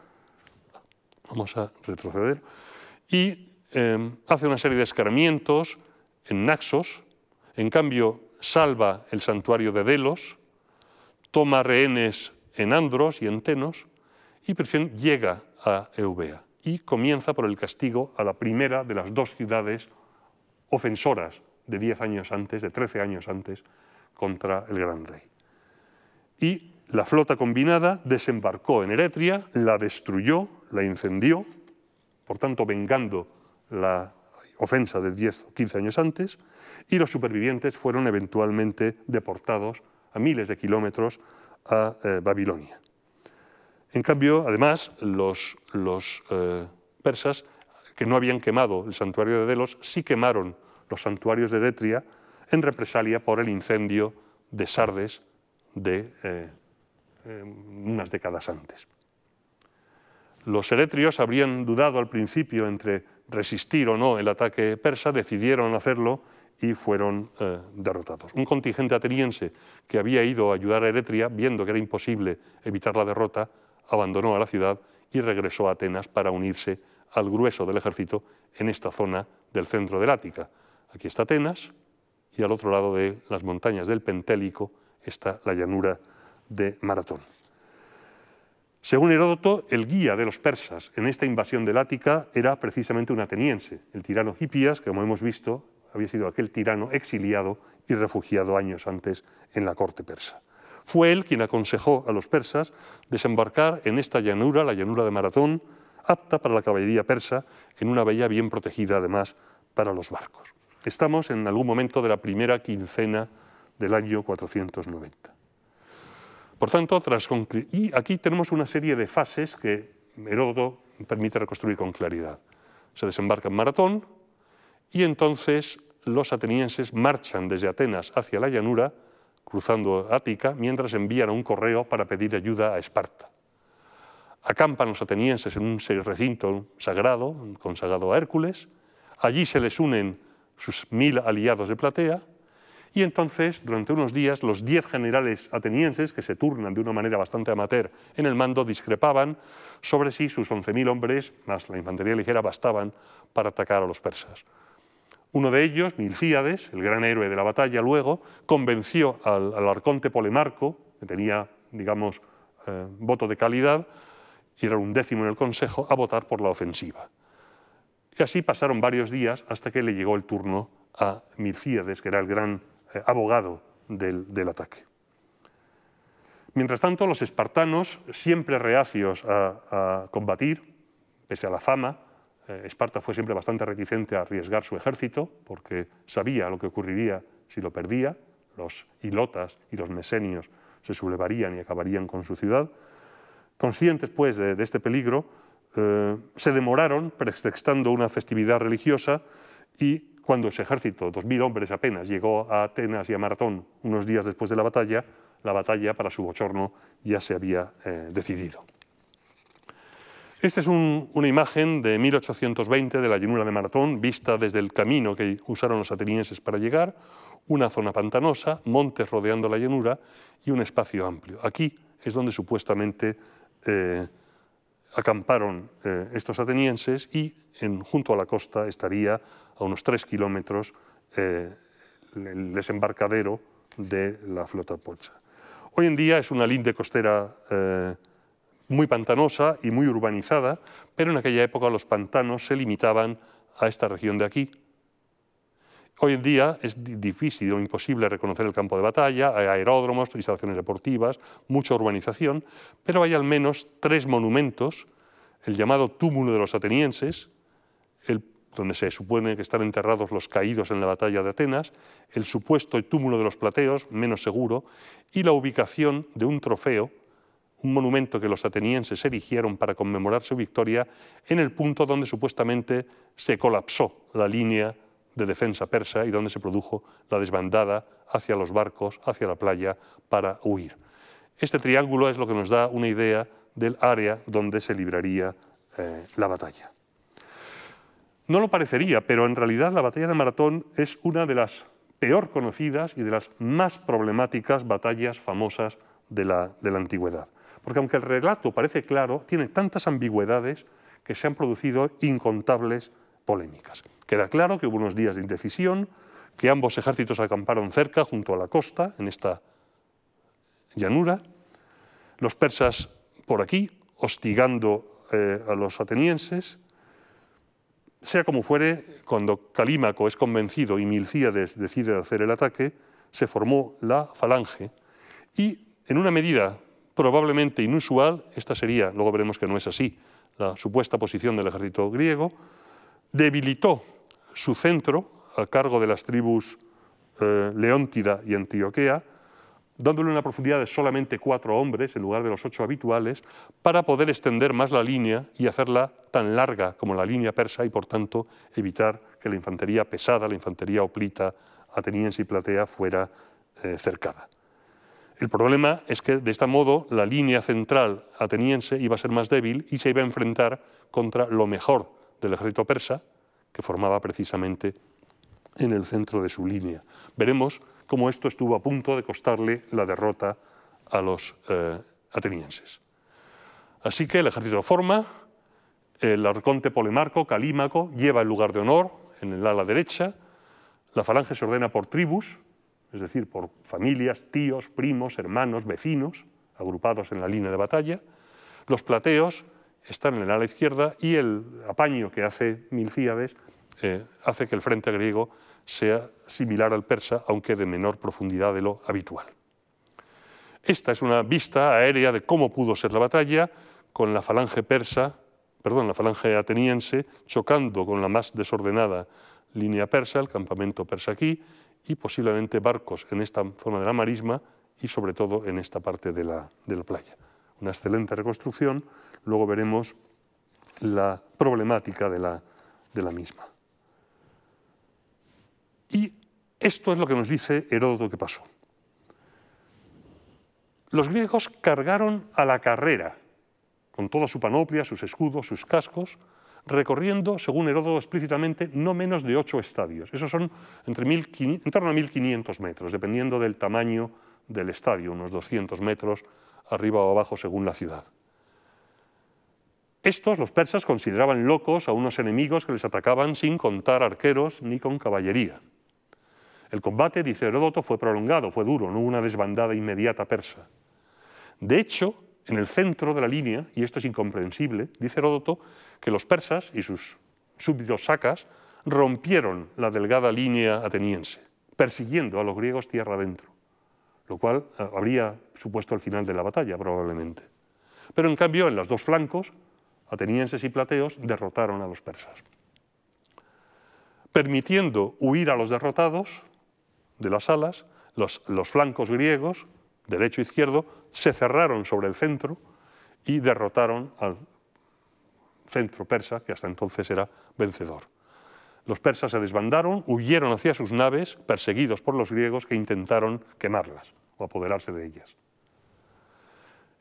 vamos a retroceder, y em, hace una serie de escaramientos en Naxos, en cambio salva el santuario de Delos, toma rehenes en Andros y en Tenos, y por fin llega a Eubea y comienza por el castigo a la primera de las dos ciudades ofensoras de 10 años antes, de 13 años antes, contra el gran rey. Y la flota combinada desembarcó en Eretria, la destruyó, la incendió, por tanto vengando la ofensa de 10 o 15 años antes, y los supervivientes fueron eventualmente deportados a miles de kilómetros a eh, Babilonia. En cambio, además, los, eh, persas, que no habían quemado el santuario de Delos, sí quemaron los santuarios de Detria en represalia por el incendio de Sardes de eh, Em, unas décadas antes. Los eretrios habrían dudado al principio entre resistir o no el ataque persa, decidieron hacerlo y fueron eh, derrotados. Un contingente ateniense que había ido a ayudar a Eretria, viendo que era imposible evitar la derrota, abandonó a la ciudad y regresó a Atenas para unirse al grueso del ejército en esta zona del centro del Ática. Aquí está Atenas y al otro lado de las montañas del Pentélico está la llanura de Maratón. Según Heródoto, el guía de los persas en esta invasión del Ática era precisamente un ateniense, el tirano Hipias, que como hemos visto había sido aquel tirano exiliado y refugiado años antes en la corte persa. Fue él quien aconsejó a los persas desembarcar en esta llanura, la llanura de Maratón, apta para la caballería persa, en una bahía bien protegida además para los barcos. Estamos en algún momento de la primera quincena del año 490. Por tanto, y aquí tenemos una serie de fases que Heródoto permite reconstruir con claridad. Se desembarca en Maratón y entonces los atenienses marchan desde Atenas hacia la llanura, cruzando Ática, mientras envían un correo para pedir ayuda a Esparta. Acampan los atenienses en un recinto sagrado, consagrado a Hércules. Allí se les unen sus mil aliados de Platea y entonces, durante unos días, los diez generales atenienses, que se turnan de una manera bastante amateur en el mando, discrepaban sobre si sus 11.000 hombres, más la infantería ligera, bastaban para atacar a los persas. Uno de ellos, Milcíades, el gran héroe de la batalla, luego convenció al, arconte Polemarco, que tenía, digamos, eh, voto de calidad, y era un décimo en el Consejo, a votar por la ofensiva. Y así pasaron varios días hasta que le llegó el turno a Milcíades, que era el gran eh, abogado del, ataque. Mientras tanto, los espartanos, siempre reacios a, combatir, pese a la fama, eh, Esparta fue siempre bastante reticente a arriesgar su ejército, porque sabía lo que ocurriría si lo perdía, los ilotas y los mesenios se sublevarían y acabarían con su ciudad. Conscientes, pues, de, este peligro, eh, se demoraron pretextando una festividad religiosa y cuando ese ejército, 2.000 hombres apenas, llegó a Atenas y a Maratón unos días después de la batalla, la batalla para su bochorno ya se había eh, decidido. Esta es una imagen de 1820 de la llanura de Maratón, vista desde el camino que usaron los atenienses para llegar, una zona pantanosa, montes rodeando la llanura y un espacio amplio. Aquí es donde supuestamente eh, acamparon eh, estos atenienses y junto a la costa estaría a unos tres kilómetros eh, el desembarcadero de la flota polsa. Hoy en día es una linde costera eh, muy pantanosa y muy urbanizada, pero en aquella época los pantanos se limitaban a esta región de aquí. Hoy en día es difícil o imposible reconocer el campo de batalla, hay aeródromos, instalaciones deportivas, mucha urbanización, pero hay al menos tres monumentos, el llamado túmulo de los atenienses, el donde se supone que están enterrados los caídos en la batalla de Atenas, el supuesto túmulo de los plateos, menos seguro, y la ubicación de un trofeo, un monumento que los atenienses erigieron para conmemorar su victoria, en el punto donde supuestamente se colapsó la línea de defensa persa y donde se produjo la desbandada hacia los barcos, hacia la playa, para huir. Este triángulo es lo que nos da una idea del área donde se libraría eh, la batalla. No lo parecería, pero en realidad la batalla de Maratón es una de las peor conocidas y de las más problemáticas batallas famosas de la, antigüedad. Porque aunque el relato parece claro, tiene tantas ambigüedades que se han producido incontables polémicas. Queda claro que hubo unos días de indecisión, que ambos ejércitos acamparon cerca, junto a la costa, en esta llanura, los persas por aquí, hostigando eh, a los atenienses, sea como fuere, cuando Calímaco es convencido y Milcíades decide hacer el ataque, se formó la falange y en una medida probablemente inusual, esta sería, luego veremos que no es así, la supuesta posición del ejército griego, debilitó su centro a cargo de las tribus eh, Leóntida y Antioquea, dándole una profundidad de solamente cuatro hombres en lugar de los ocho habituales, para poder extender más la línea y hacerla tan larga como la línea persa y, por tanto, evitar que la infantería pesada, la infantería oplita, ateniense y platea fuera eh, cercada. El problema es que de este modo la línea central ateniense iba a ser más débil y se iba a enfrentar contra lo mejor del ejército persa, que formaba precisamente en el centro de su línea. Veremos cómo esto estuvo a punto de costarle la derrota a los eh, atenienses. Así que el ejército forma, el arconte Polemarco, calímaco, lleva el lugar de honor en el ala derecha, la falange se ordena por tribus, es decir, por familias, tíos, primos, hermanos, vecinos, agrupados en la línea de batalla, los plateos están en el ala izquierda y el apaño que hace Milcíades eh, hace que el frente griego sea similar al persa, aunque de menor profundidad de lo habitual. Esta es una vista aérea de cómo pudo ser la batalla con la falange persa, perdón, la falange ateniense chocando con la más desordenada línea persa, el campamento persa aquí, y posiblemente barcos en esta zona de la marisma y sobre todo en esta parte de la, playa. Una excelente reconstrucción, luego veremos la problemática de la misma. Y esto es lo que nos dice Heródoto que pasó. Los griegos cargaron a la carrera, con toda su panoplia, sus escudos, sus cascos, recorriendo, según Heródoto explícitamente, no menos de ocho estadios. Esos son entre en torno a 1.500 metros, dependiendo del tamaño del estadio, unos 200 metros arriba o abajo según la ciudad. Estos, los persas, consideraban locos a unos enemigos que les atacaban sin contar arqueros ni con caballería. El combate, dice Heródoto, fue prolongado, fue duro, no hubo una desbandada inmediata persa. De hecho, en el centro de la línea, y esto es incomprensible, dice Heródoto que los persas y sus súbditos sacas rompieron la delgada línea ateniense, persiguiendo a los griegos tierra adentro, lo cual ah, habría supuesto el final de la batalla probablemente. Pero en cambio, en los dos flancos, atenienses y plateos derrotaron a los persas, permitiendo huir a los derrotados de las alas, los, flancos griegos, derecho e izquierdo, se cerraron sobre el centro y derrotaron al centro persa, que hasta entonces era vencedor. Los persas se desbandaron, huyeron hacia sus naves, perseguidos por los griegos que intentaron quemarlas o apoderarse de ellas.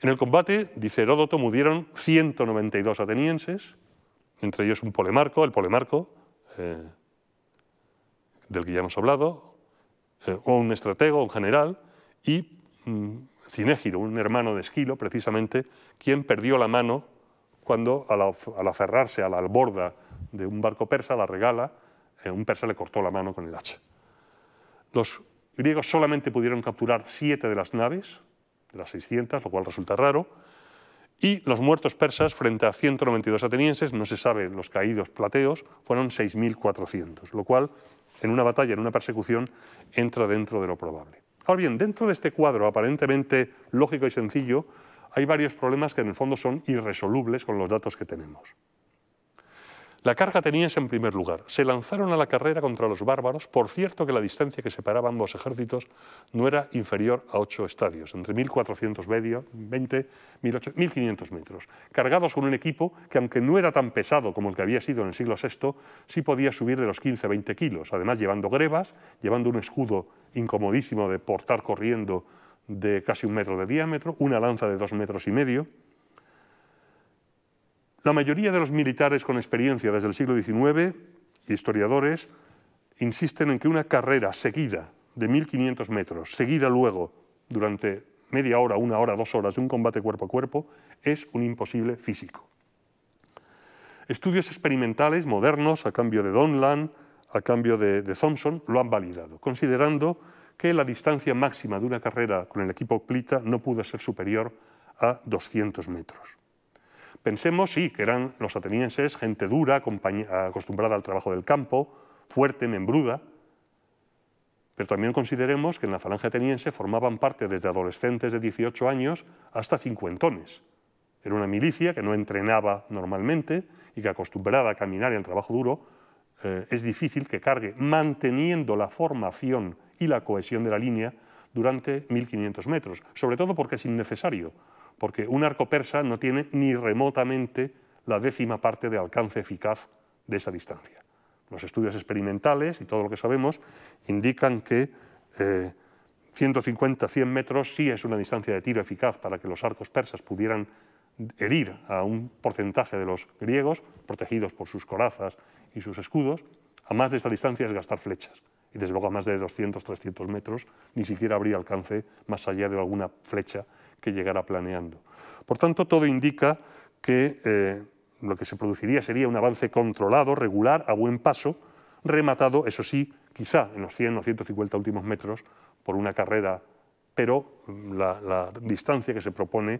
En el combate, dice Heródoto, murieron 192 atenienses, entre ellos un polemarco, el polemarco, eh, del que ya hemos hablado, eh, o un estratego, un general, y mm, Cinegiro, un hermano de Esquilo, precisamente, quien perdió la mano cuando al, aferrarse a la borda de un barco persa, la regala, eh, un persa le cortó la mano con el hacha. Los griegos solamente pudieron capturar siete de las naves, de las 600, lo cual resulta raro, y los muertos persas frente a 192 atenienses, no se sabe los caídos plateos, fueron 6.400, lo cual en una batalla, en una persecución, entra dentro de lo probable. Ahora bien, dentro de este cuadro aparentemente lógico y sencillo, hay varios problemas que en el fondo son irresolubles con los datos que tenemos. La carga tenías en primer lugar. Se lanzaron a la carrera contra los bárbaros, por cierto que la distancia que separaba ambos ejércitos no era inferior a ocho estadios, entre 1.420 20, 1.500 metros, cargados con un equipo que, aunque no era tan pesado como el que había sido en el siglo VI, sí podía subir de los 15-20 kilos, además llevando grebas, llevando un escudo incomodísimo de portar corriendo de casi un metro de diámetro, una lanza de dos metros y medio, la mayoría de los militares con experiencia desde el siglo XIX, historiadores, insisten en que una carrera seguida de 1500 metros, seguida luego durante media hora, una hora, dos horas de un combate cuerpo a cuerpo, es un imposible físico. Estudios experimentales modernos a cambio de Donlan, a cambio de, de Thompson, lo han validado, considerando que la distancia máxima de una carrera con el equipo Plita no pudo ser superior a 200 metros. Pensemos, sí, que eran los atenienses gente dura, acostumbrada al trabajo del campo, fuerte, membruda, pero también consideremos que en la falange ateniense formaban parte desde adolescentes de 18 años hasta cincuentones. Era una milicia que no entrenaba normalmente y que acostumbrada a caminar y al trabajo duro, eh, es difícil que cargue, manteniendo la formación y la cohesión de la línea durante 1500 metros, sobre todo porque es innecesario, porque un arco persa no tiene ni remotamente la décima parte de alcance eficaz de esa distancia. Los estudios experimentales y todo lo que sabemos indican que 150-100 eh, metros sí es una distancia de tiro eficaz para que los arcos persas pudieran herir a un porcentaje de los griegos, protegidos por sus corazas y sus escudos. A más de esta distancia es gastar flechas. Y desde luego a más de 200-300 metros ni siquiera habría alcance más allá de alguna flecha que llegara planeando. Por tanto, todo indica que eh, lo que se produciría sería un avance controlado, regular, a buen paso, rematado, eso sí, quizá en los 100 o 150 últimos metros por una carrera, pero la, distancia que se propone,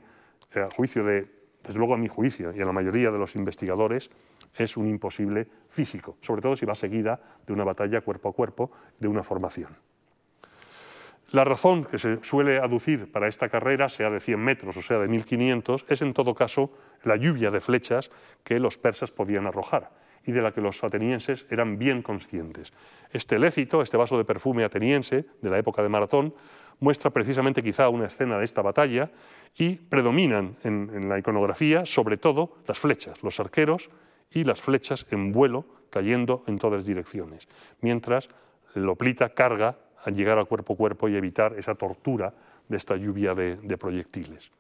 eh, a juicio de, desde luego a mi juicio y a la mayoría de los investigadores, es un imposible físico, sobre todo si va seguida de una batalla cuerpo a cuerpo, de una formación. La razón que se suele aducir para esta carrera, sea de 100 metros o sea de 1500, es en todo caso la lluvia de flechas que los persas podían arrojar y de la que los atenienses eran bien conscientes. Este lécito, este vaso de perfume ateniense de la época de Maratón, muestra precisamente quizá una escena de esta batalla y predominan en, la iconografía sobre todo las flechas, los arqueros y las flechas en vuelo cayendo en todas direcciones, mientras Loplita carga al llegar a cuerpo a cuerpo y evitar esa tortura de esta lluvia de, proyectiles.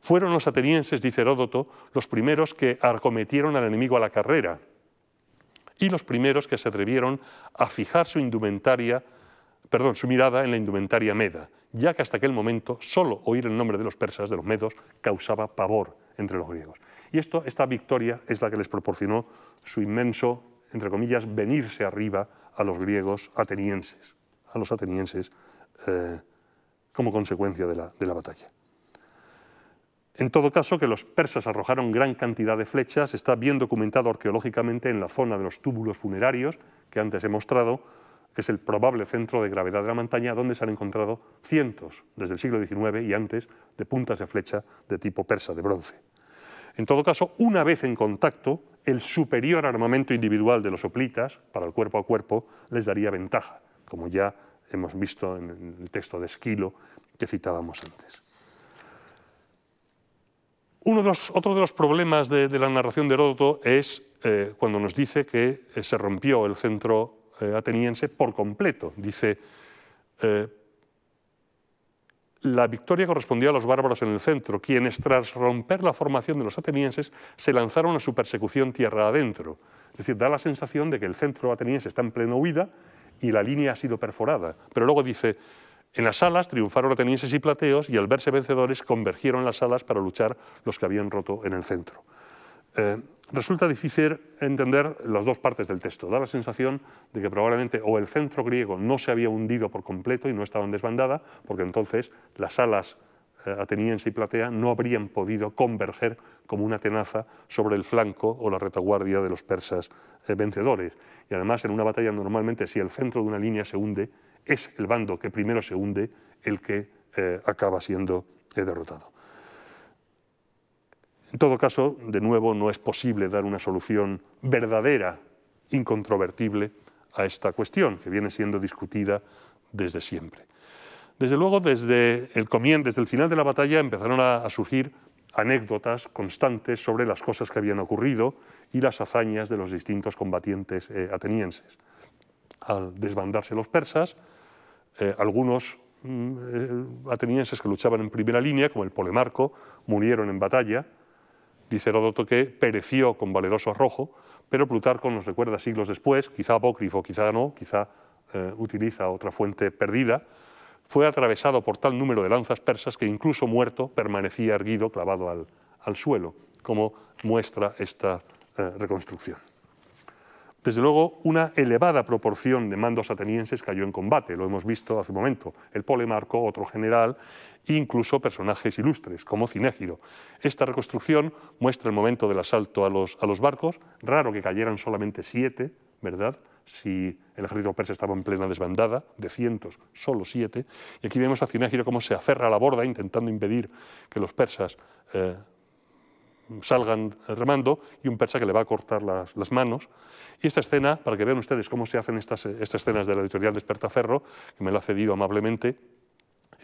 Fueron los atenienses, dice Heródoto, los primeros que arcometieron al enemigo a la carrera y los primeros que se atrevieron a fijar su indumentaria, perdón, su mirada en la indumentaria meda, ya que hasta aquel momento solo oír el nombre de los persas, de los medos, causaba pavor entre los griegos. Y esto, esta victoria es la que les proporcionó su inmenso, entre comillas, venirse arriba a los griegos atenienses a los atenienses eh, como consecuencia de la, batalla. En todo caso, que los persas arrojaron gran cantidad de flechas está bien documentado arqueológicamente en la zona de los túbulos funerarios que antes he mostrado, que es el probable centro de gravedad de la montaña, donde se han encontrado cientos, desde el siglo XIX y antes, de puntas de flecha de tipo persa, de bronce. En todo caso, una vez en contacto, el superior armamento individual de los hoplitas, para el cuerpo a cuerpo, les daría ventaja como ya hemos visto en el texto de Esquilo que citábamos antes. Uno de los, otro de los problemas de, la narración de Heródoto es eh, cuando nos dice que eh, se rompió el centro eh, ateniense por completo. Dice, la victoria correspondía a los bárbaros en el centro, quienes tras romper la formación de los atenienses se lanzaron a su persecución tierra adentro. Es decir, da la sensación de que el centro ateniense está en plena huida y la línea ha sido perforada. Pero luego dice, en las salas triunfaron atenienses y plateos y al verse vencedores convergieron las salas para luchar los que habían roto en el centro. Eh, resulta difícil entender las dos partes del texto. Da la sensación de que probablemente o el centro griego no se había hundido por completo y no estaba en desbandada, porque entonces las salas eh, ateniense y platea no habrían podido converger como una tenaza sobre el flanco o la retaguardia de los persas eh, vencedores. Y además en una batalla normalmente si el centro de una línea se hunde, es el bando que primero se hunde el que eh, acaba siendo derrotado. En todo caso, de nuevo, no es posible dar una solución verdadera, incontrovertible, a esta cuestión, que viene siendo discutida desde siempre. Desde luego, desde el desde el final de la batalla, empezaron a, surgir anécdotas constantes sobre las cosas que habían ocurrido y las hazañas de los distintos combatientes eh, atenienses. Al desbandarse los persas, eh, algunos mm, eh, atenienses que luchaban en primera línea, como el Polemarco, murieron en batalla. Dice Heródoto que pereció con valeroso arrojo, pero Plutarco nos recuerda siglos después, quizá apócrifo, quizá no, quizá utiliza otra fuente perdida, fue atravesado por tal número de lanzas persas que incluso muerto permanecía erguido, clavado al, suelo, como muestra esta eh, reconstrucción. Desde luego, una elevada proporción de mandos atenienses cayó en combate, lo hemos visto hace un momento, el polemarco, otro general, e incluso personajes ilustres, como Cinégiro. Esta reconstrucción muestra el momento del asalto a a los barcos, raro que cayeran solamente siete, ¿verdad? Si el ejército persa estaba en plena desbandada, de cientos, solo siete, y aquí vemos a Cinegiro cómo se aferra a la borda intentando impedir que los persas eh, salgan remando y un persa que le va a cortar las, manos. Y esta escena, para que vean ustedes cómo se hacen estas, eh, estas escenas de la editorial Despertaferro, que me lo ha cedido amablemente,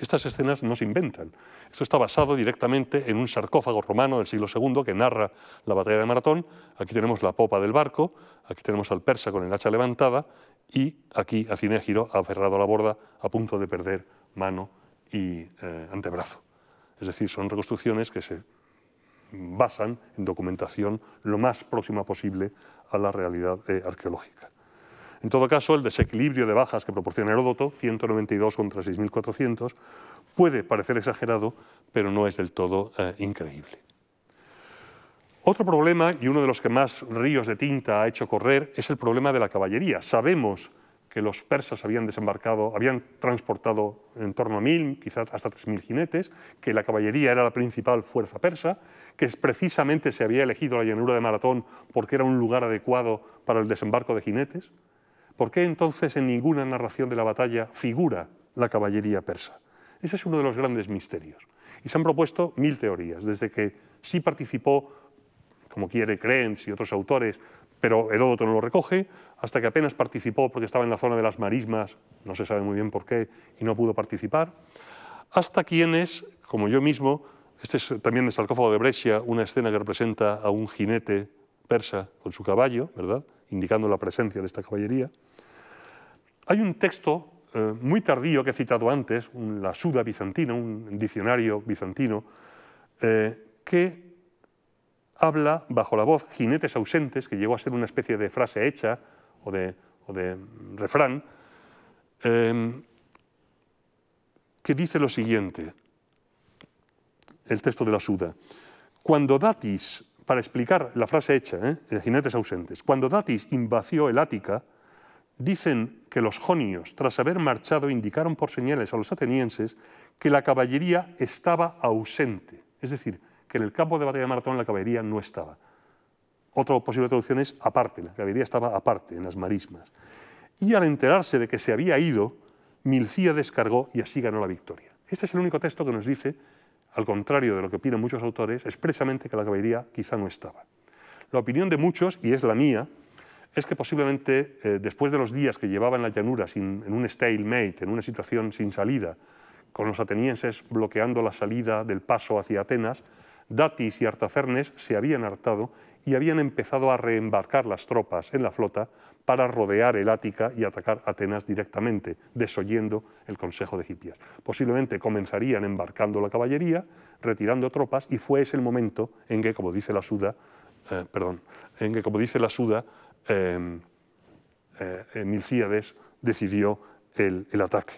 estas escenas no se inventan. Esto está basado directamente en un sarcófago romano del siglo II que narra la batalla de Maratón. Aquí tenemos la popa del barco, aquí tenemos al persa con el hacha levantada y aquí a Cinegiro aferrado a la borda a punto de perder mano y eh, antebrazo. Es decir, son reconstrucciones que se basan en documentación lo más próxima posible a la realidad eh, arqueológica. En todo caso, el desequilibrio de bajas que proporciona Heródoto, 192 contra 6.400, puede parecer exagerado, pero no es del todo eh, increíble. Otro problema, y uno de los que más ríos de tinta ha hecho correr, es el problema de la caballería. Sabemos que los persas habían desembarcado, habían transportado en torno a mil, quizás hasta tres mil jinetes, que la caballería era la principal fuerza persa, que precisamente se había elegido la llanura de Maratón porque era un lugar adecuado para el desembarco de jinetes. ¿Por qué entonces en ninguna narración de la batalla figura la caballería persa? Ese es uno de los grandes misterios. Y se han propuesto mil teorías, desde que sí participó, como quiere Krems y otros autores, pero Heródoto no lo recoge, hasta que apenas participó porque estaba en la zona de las marismas, no se sabe muy bien por qué, y no pudo participar, hasta quienes, como yo mismo, este es también de sarcófago de Brescia, una escena que representa a un jinete persa con su caballo, ¿verdad? indicando la presencia de esta caballería, hay un texto eh, muy tardío que he citado antes, la Suda bizantina, un diccionario bizantino, eh, que habla bajo la voz jinetes ausentes, que llegó a ser una especie de frase hecha o de, refrán, eh, que dice lo siguiente, el texto de la Suda. Cuando Datis, para explicar la frase hecha, jinetes ausentes, cuando Datis invació el Ática, dicen que los jonios, tras haber marchado, indicaron por señales a los atenienses que la caballería estaba ausente, es decir, que en el campo de batalla de Maratón la caballería no estaba. Otra posible traducción es aparte, la caballería estaba aparte, en las marismas. Y al enterarse de que se había ido, Milcía descargó y así ganó la victoria. Este es el único texto que nos dice, al contrario de lo que opinan muchos autores, expresamente que la caballería quizá no estaba. La opinión de muchos, y es la mía, es que posiblemente eh, después de los días que llevaban en la llanura en un stalemate, en una situación sin salida, con los atenienses bloqueando la salida del paso hacia Atenas, Datis y Artafernes se habían hartado y habían empezado a reembarcar las tropas en la flota para rodear el Ática y atacar Atenas directamente, desoyendo el Consejo de Hipias. Posiblemente comenzarían embarcando la caballería, retirando tropas, y fue ese el momento en que, como dice la Suda, eh, perdón, en que, como dice la Suda, Em, eh, Milcíades decidió el, ataque.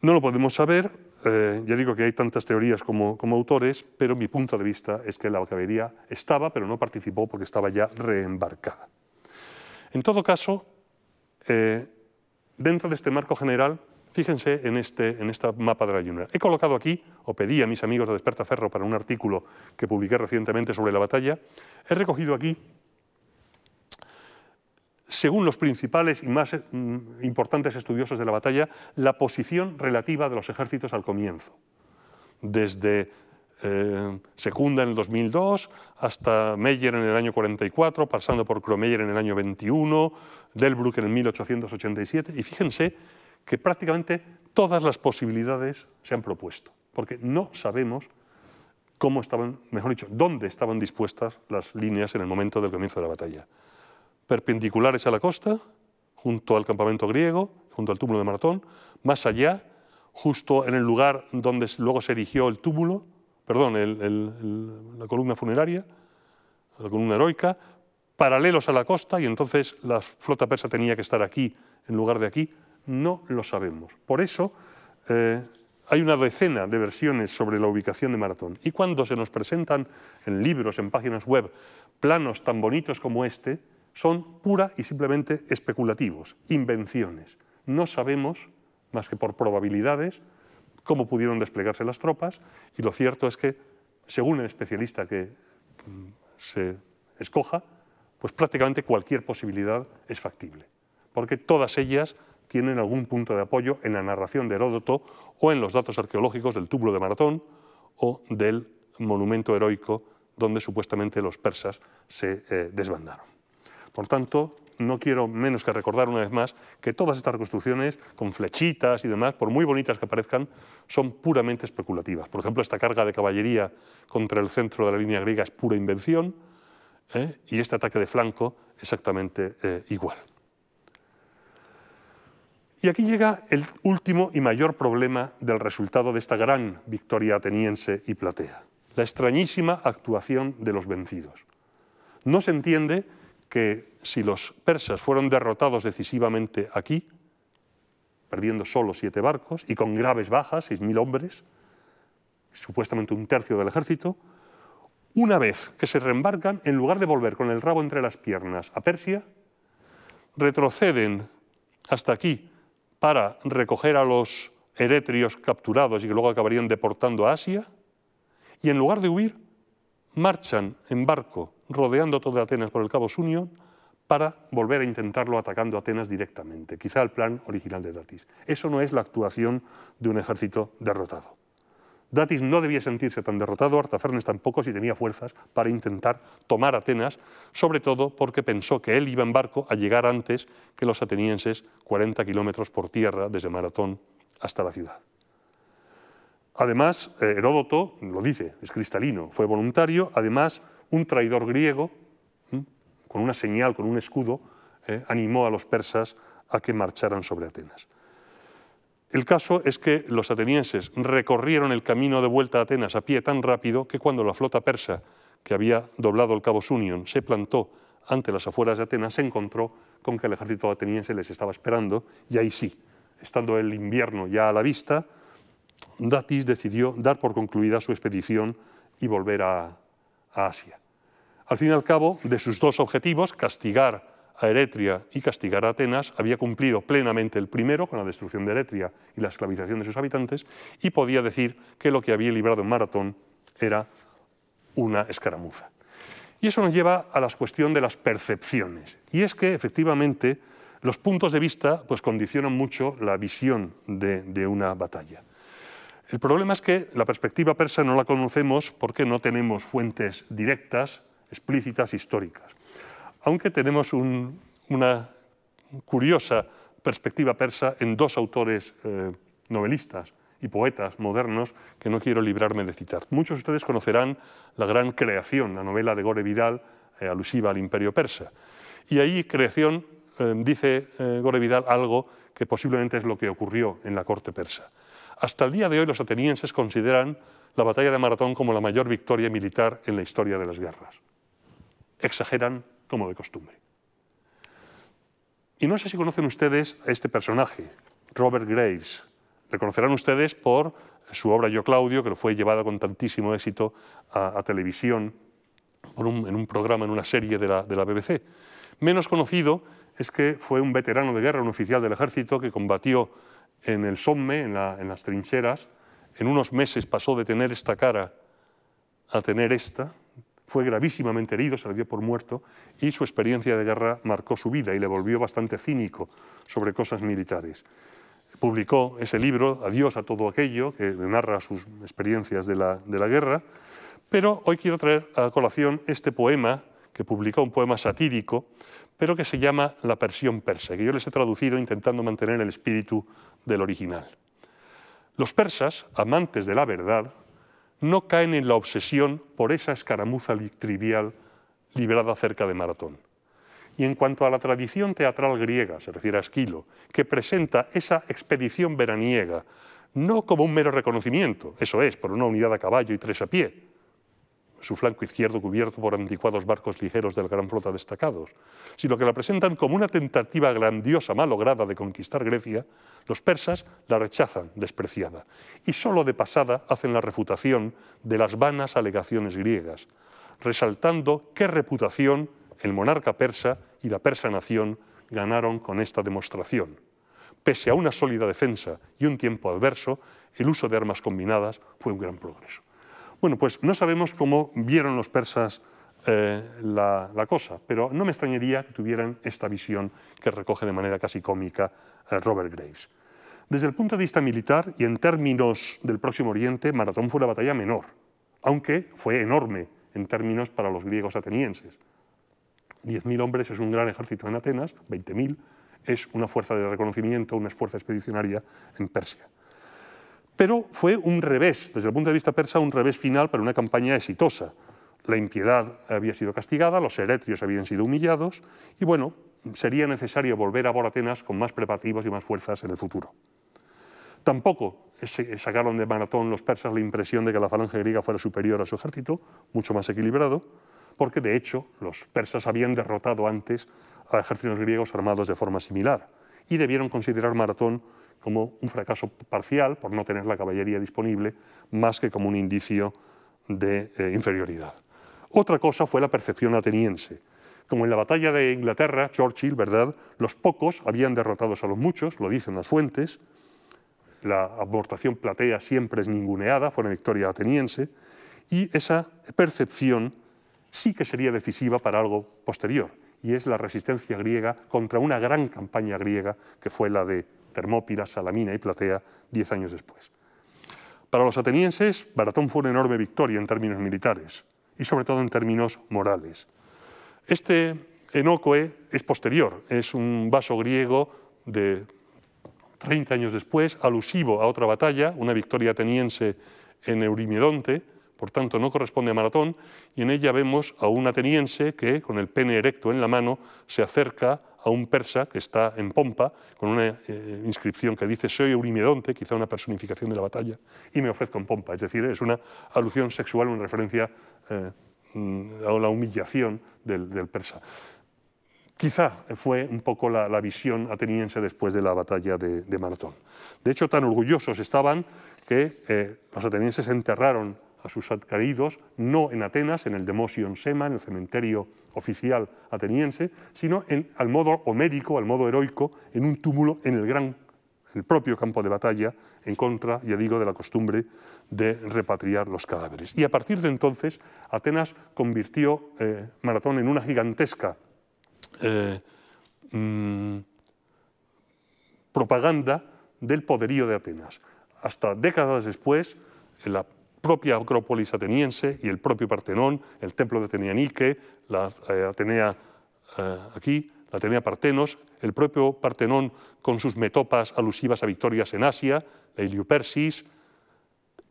No lo podemos saber, eh, ya digo que hay tantas teorías como, autores, pero mi punto de vista es que la caballería estaba, pero no participó porque estaba ya reembarcada. En todo caso, eh, dentro de este marco general, Fíjense en este, en este mapa de la Junior. He colocado aquí, o pedí a mis amigos de Despertaferro para un artículo que publiqué recientemente sobre la batalla, he recogido aquí según los principales y más mm, importantes estudiosos de la batalla, la posición relativa de los ejércitos al comienzo, desde eh, Secunda en el 2002 hasta Meyer en el año 44, pasando por Cromeyer en el año 21, Delbruck en el 1887, y fíjense que prácticamente todas las posibilidades se han propuesto, porque no sabemos cómo estaban, mejor dicho, dónde estaban dispuestas las líneas en el momento del comienzo de la batalla perpendiculares a la costa, junto al campamento griego, junto al túmulo de Maratón, más allá, justo en el lugar donde luego se erigió el túmulo, perdón, la columna funeraria, la columna heroica, paralelos a la costa y entonces la flota persa tenía que estar aquí en lugar de aquí, no lo sabemos. Por eso eh, hay una decena de versiones sobre la ubicación de Maratón y cuando se nos presentan en libros, en páginas web, planos tan bonitos como este, son pura y simplemente especulativos, invenciones. No sabemos, más que por probabilidades, cómo pudieron desplegarse las tropas y lo cierto es que, según el especialista que mm, se escoja, pues prácticamente cualquier posibilidad es factible, porque todas ellas tienen algún punto de apoyo en la narración de Heródoto o en los datos arqueológicos del túmulo de Maratón o del monumento heroico donde supuestamente los persas se eh, desbandaron. Por tanto, no quiero menos que recordar una vez más que todas estas reconstrucciones, con flechitas y demás, por muy bonitas que parezcan, son puramente especulativas. Por ejemplo, esta carga de caballería contra el centro de la línea griega es pura invención ¿eh? y este ataque de flanco exactamente eh, igual. Y aquí llega el último y mayor problema del resultado de esta gran victoria ateniense y platea, la extrañísima actuación de los vencidos. No se entiende que si los persas fueron derrotados decisivamente aquí, perdiendo solo siete barcos y con graves bajas, seis mil hombres, supuestamente un tercio del ejército, una vez que se reembarcan, en lugar de volver con el rabo entre las piernas a Persia, retroceden hasta aquí para recoger a los eretrios capturados y que luego acabarían deportando a Asia, y en lugar de huir, marchan en barco rodeando todo Atenas por el cabo Sunion para volver a intentarlo atacando Atenas directamente, quizá el plan original de Datis. Eso no es la actuación de un ejército derrotado. Datis no debía sentirse tan derrotado, Artafernes tampoco, si tenía fuerzas para intentar tomar Atenas, sobre todo porque pensó que él iba en barco a llegar antes que los atenienses 40 kilómetros por tierra desde Maratón hasta la ciudad. Además, eh, Heródoto lo dice, es cristalino, fue voluntario, además un traidor griego, con una señal, con un escudo, ¿eh? animó a los persas a que marcharan sobre Atenas. El caso es que los atenienses recorrieron el camino de vuelta a Atenas a pie tan rápido que cuando la flota persa, que había doblado el cabo Sunion, se plantó ante las afueras de Atenas, se encontró con que el ejército ateniense les estaba esperando y ahí sí, estando el invierno ya a la vista, Datis decidió dar por concluida su expedición y volver a Asia. Al fin y al cabo, de sus dos objetivos, castigar a Eretria y castigar a Atenas, había cumplido plenamente el primero con la destrucción de Eretria y la esclavización de sus habitantes, y podía decir que lo que había librado en Maratón era una escaramuza. Y eso nos lleva a la cuestión de las percepciones. Y es que, efectivamente, los puntos de vista pues, condicionan mucho la visión de una batalla. El problema es que la perspectiva persa no la conocemos porque no tenemos fuentes directas explícitas históricas. Aunque tenemos una curiosa perspectiva persa en dos autores eh, novelistas y poetas modernos que no quiero librarme de citar. Muchos de ustedes conocerán La Gran Creación, la novela de Gore Vidal eh, alusiva al imperio persa. Y ahí Creación eh, dice Gore Vidal algo que posiblemente es lo que ocurrió en la corte persa. Hasta el día de hoy los atenienses consideran la batalla de Maratón como la mayor victoria militar en la historia de las guerras exageran como de costumbre. Y no sé si conocen ustedes a este personaje, Robert Graves. Reconocerán ustedes por su obra Yo Claudio, que fue llevada con tantísimo éxito a, televisión en un programa, en una serie de la, BBC. Menos conocido es que fue un veterano de guerra, un oficial del ejército que combatió en el Somme, en, las trincheras. En unos meses pasó de tener esta cara a tener esta fue gravísimamente herido, se le dio por muerto, y su experiencia de guerra marcó su vida y le volvió bastante cínico sobre cosas militares. Publicó ese libro, Adiós a todo aquello, que narra sus experiencias de la, guerra, pero hoy quiero traer a colación este poema, que publicó un poema satírico, pero que se llama La Persión Persa, que yo les he traducido intentando mantener el espíritu del original. Los persas, amantes de la verdad, no caen en la obsesión por esa escaramuza trivial liberada cerca de Maratón. Y en cuanto a la tradición teatral griega, se refiere a Esquilo, que presenta esa expedición veraniega no como un mero reconocimiento, eso es, por una unidad a caballo y tres a pie, su flanco izquierdo cubierto por anticuados barcos ligeros de la gran flota destacados, sino que la presentan como una tentativa grandiosa, malograda de conquistar Grecia, los persas la rechazan despreciada y solo de pasada hacen la refutación de las vanas alegaciones griegas, resaltando qué reputación el monarca persa y la persa nación ganaron con esta demostración. Pese a una sólida defensa y un tiempo adverso, el uso de armas combinadas fue un gran progreso. Bueno, pues no sabemos cómo vieron los persas eh, la, cosa, pero no me extrañaría que tuvieran esta visión que recoge de manera casi cómica eh, Robert Graves. Desde el punto de vista militar y en términos del Próximo Oriente, Maratón fue una batalla menor, aunque fue enorme en términos para los griegos atenienses. 10.000 hombres es un gran ejército en Atenas, 20.000 es una fuerza de reconocimiento, una fuerza expedicionaria en Persia. Pero fue un revés, desde el punto de vista persa, un revés final para una campaña exitosa. La impiedad había sido castigada, los eretrios habían sido humillados y bueno, sería necesario volver a Boratenas con más preparativos y más fuerzas en el futuro. Tampoco sacaron de maratón los persas la impresión de que la falange griega fuera superior a su ejército, mucho más equilibrado, porque de hecho los persas habían derrotado antes a ejércitos griegos armados de forma similar y debieron considerar maratón como un fracaso parcial por no tener la caballería disponible, más que como un indicio de eh, inferioridad. Otra cosa fue la percepción ateniense. Como en la batalla de Inglaterra, Churchill, ¿verdad? Los pocos habían derrotado a los muchos, lo dicen las fuentes. La abortación platea siempre es ninguneada, fue una victoria ateniense. Y esa percepción sí que sería decisiva para algo posterior, y es la resistencia griega contra una gran campaña griega que fue la de Termópila, Salamina y Platea, diez años después. Para los atenienses, Baratón fue una enorme victoria en términos militares y sobre todo en términos morales. Este Enocoe es posterior, es un vaso griego de 30 años después, alusivo a otra batalla, una victoria ateniense en Eurimedonte, por tanto no corresponde a Maratón, y en ella vemos a un ateniense que, con el pene erecto en la mano, se acerca a un persa que está en pompa con una eh, inscripción que dice soy Eurimedonte, quizá una personificación de la batalla, y me ofrezco en pompa. Es decir, es una alusión sexual, una referencia eh, mm, a la humillación del, persa. Quizá fue un poco la, visión ateniense después de la batalla de, de, Maratón. De hecho, tan orgullosos estaban que eh, los atenienses enterraron a sus caídos, no en Atenas, en el Demosion Sema, en el cementerio oficial ateniense, sino en, al modo homérico, al modo heroico, en un túmulo en el gran, el propio campo de batalla, en contra, ya digo, de la costumbre de repatriar los cadáveres. Y a partir de entonces, Atenas convirtió eh, Maratón en una gigantesca eh, mm, propaganda del poderío de Atenas. Hasta décadas después, la propia Acrópolis ateniense y el propio Partenón, el templo de Atenianique la eh, eh, aquí, la Atenea Partenos, el propio Partenón con sus metopas alusivas a victorias en Asia, la Iliopersis,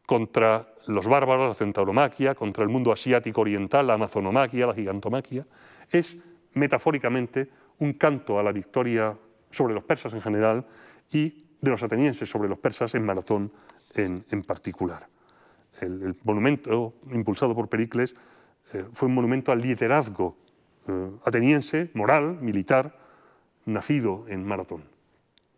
contra los bárbaros, la centauromaquia, contra el mundo asiático oriental, la amazonomaquia, la gigantomaquia, es metafóricamente un canto a la victoria sobre los persas en general y de los atenienses sobre los persas en maratón en, particular. el monumento impulsado por Pericles eh, fue un monumento al liderazgo eh, ateniense, moral, militar, nacido en Maratón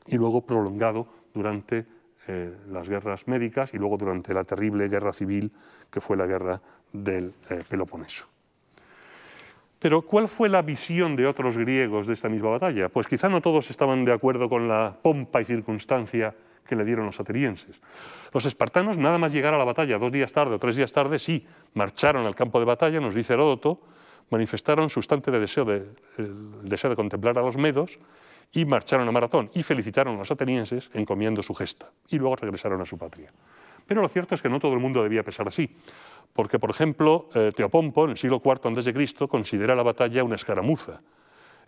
y luego prolongado durante eh, las guerras médicas y luego durante la terrible guerra civil que fue la guerra del Peloponeso. Pero ¿cuál fue la visión de otros griegos de esta misma batalla? Pues quizá no todos estaban de acuerdo con la pompa y circunstancia que le dieron los atenienses. Los espartanos, nada más llegar a la batalla, dos días tarde o tres días tarde, sí, marcharon al campo de batalla, nos dice Heródoto, manifestaron sustante de deseo de, el deseo de contemplar a los medos y marcharon a Maratón y felicitaron a los atenienses encomiendo su gesta y luego regresaron a su patria. Pero lo cierto es que no todo el mundo debía pensar así, porque, por ejemplo, eh, Teopompo, en el siglo IV a.C., considera la batalla una escaramuza.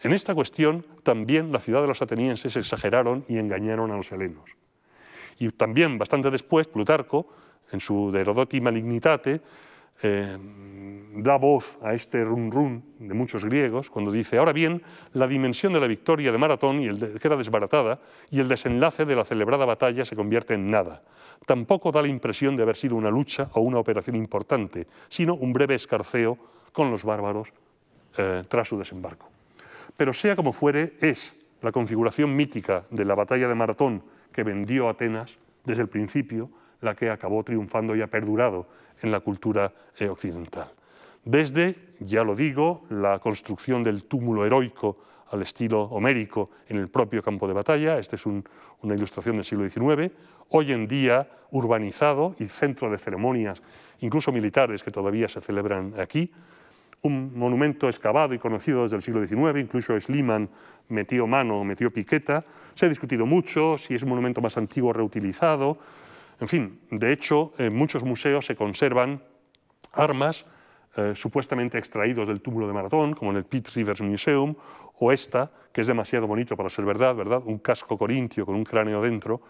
En esta cuestión, también la ciudad de los atenienses exageraron y engañaron a los helenos. Y también, bastante después, Plutarco, en su De Herodoti Malignitate, eh, da voz a este run run de muchos griegos cuando dice, ahora bien, la dimensión de la victoria de Maratón, y el desbaratada, y el desenlace de la celebrada batalla se convierte en nada. Tampoco da la impresión de haber sido una lucha o una operación importante, sino un breve escarceo con los bárbaros eh, tras su desembarco. Pero sea como fuere, es la configuración mítica de la batalla de Maratón que vendió Atenas desde el principio, la que acabó triunfando y ha perdurado en la cultura eh, occidental. Desde, ya lo digo, la construcción del túmulo heroico al estilo homérico en el propio campo de batalla, esta es una ilustración del siglo XIX, hoy en día urbanizado y centro de ceremonias, incluso militares, que todavía se celebran aquí, un monumento excavado y conocido desde el siglo XIX, incluso Sliman metió mano, metió piqueta. Se ha discutido mucho si es un monumento más antiguo reutilizado. En fin, de hecho, en muchos museos se conservan armas eh, supuestamente extraídos del túmulo de Maratón, como en el Pitt Rivers Museum, o esta, que es demasiado bonito para ser verdad, ¿verdad? Un casco corintio con un cráneo dentro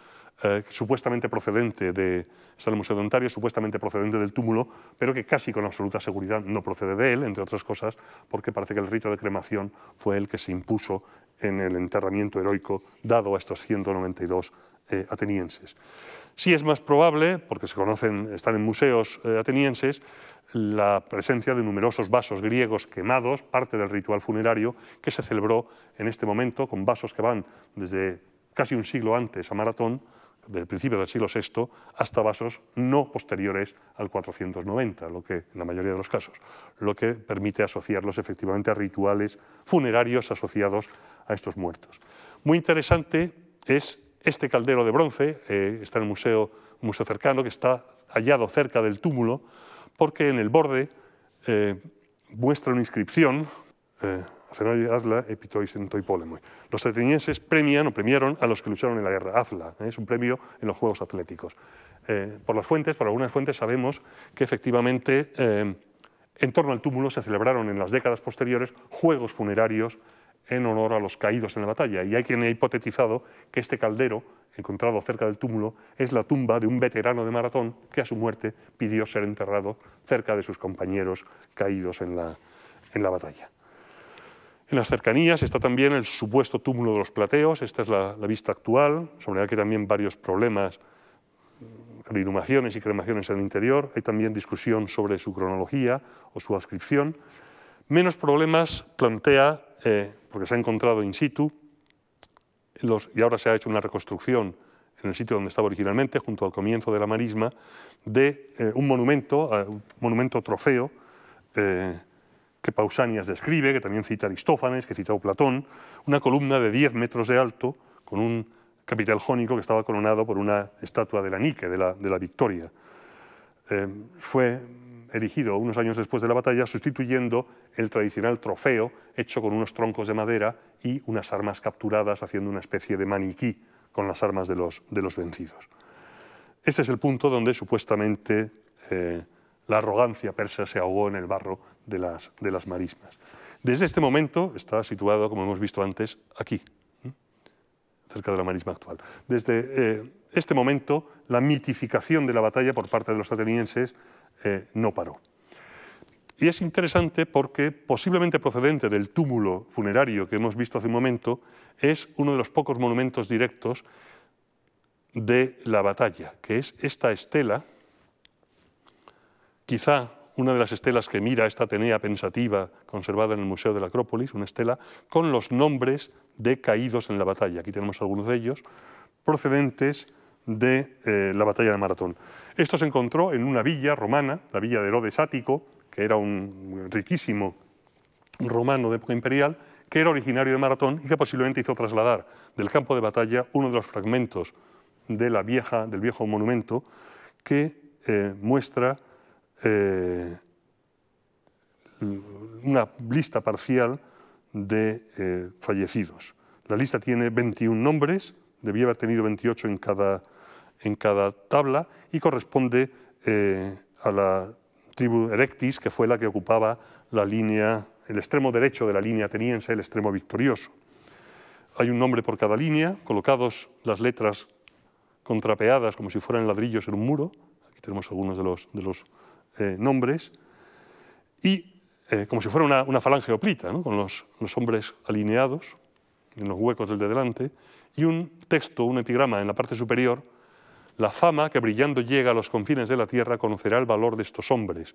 eh, supuestamente procedente de, está el Museo de Ontario, supuestamente procedente del túmulo, pero que casi con absoluta seguridad no procede de él, entre otras cosas, porque parece que el rito de cremación fue el que se impuso en el enterramiento heroico dado a estos 192 eh, atenienses. Sí es más probable, porque se conocen, están en museos eh, atenienses, la presencia de numerosos vasos griegos quemados, parte del ritual funerario que se celebró en este momento, con vasos que van desde casi un siglo antes a Maratón, del principio del siglo VI hasta vasos no posteriores al 490, lo que, en la mayoría de los casos, lo que permite asociarlos efectivamente a rituales funerarios asociados a estos muertos. Muy interesante es este caldero de bronce, eh, está en el museo, museo cercano, que está hallado cerca del túmulo, porque en el borde eh, muestra una inscripción eh, los atenienses premian o premiaron a los que lucharon en la guerra, hazla, ¿eh? es un premio en los Juegos Atléticos. Eh, por las fuentes, por algunas fuentes sabemos que efectivamente eh, en torno al túmulo se celebraron en las décadas posteriores juegos funerarios en honor a los caídos en la batalla. Y hay quien ha hipotetizado que este caldero, encontrado cerca del túmulo, es la tumba de un veterano de maratón que a su muerte pidió ser enterrado cerca de sus compañeros caídos en la batalla. En las cercanías está también el supuesto túmulo de los plateos, esta es la, vista actual, sobre la que también varios problemas, mm, inhumaciones y cremaciones en el interior, hay también discusión sobre su cronología o su adscripción. Menos problemas plantea, eh, porque se ha encontrado in situ, los, y ahora se ha hecho una reconstrucción en el sitio donde estaba originalmente, junto al comienzo de la marisma, de eh, un monumento, eh, un monumento trofeo que Pausanias describe, que también cita Aristófanes, que citó Platón, una columna de 10 metros de alto con un capital jónico que estaba coronado por una estatua de la Nike, de la, de la Victoria. Eh, fue erigido unos años después de la batalla, sustituyendo el tradicional trofeo hecho con unos troncos de madera y unas armas capturadas, haciendo una especie de maniquí con las armas de los, de los vencidos. Ese es el punto donde supuestamente eh, la arrogancia persa se ahogó en el barro de las, de las marismas. Desde este momento está situado, como hemos visto antes, aquí, cerca de la marisma actual. Desde eh, este momento, la mitificación de la batalla por parte de los atenienses eh, no paró. Y es interesante porque, posiblemente procedente del túmulo funerario que hemos visto hace un momento, es uno de los pocos monumentos directos de la batalla, que es esta estela Quizá una de las estelas que mira esta Atenea pensativa conservada en el Museo de la Acrópolis, una estela con los nombres de caídos en la batalla. Aquí tenemos algunos de ellos, procedentes de eh, la batalla de Maratón. Esto se encontró en una villa romana, la villa de Herodes Ático, que era un riquísimo romano de época imperial, que era originario de Maratón y que posiblemente hizo trasladar del campo de batalla uno de los fragmentos de la vieja, del viejo monumento que eh, muestra eh, una lista parcial de eh, fallecidos. La lista tiene 21 nombres, debía haber tenido 28 en cada, en cada tabla y corresponde eh, a la tribu Erectis, que fue la que ocupaba la línea, el extremo derecho de la línea ateniense, el extremo victorioso. Hay un nombre por cada línea, colocados las letras contrapeadas como si fueran ladrillos en un muro. Aquí tenemos algunos de los, de los eh, nombres, y eh, como si fuera una, falange oplita, con los, hombres alineados en los huecos del de delante, y un texto, un epigrama en la parte superior, la fama que brillando llega a los confines de la tierra conocerá el valor de estos hombres,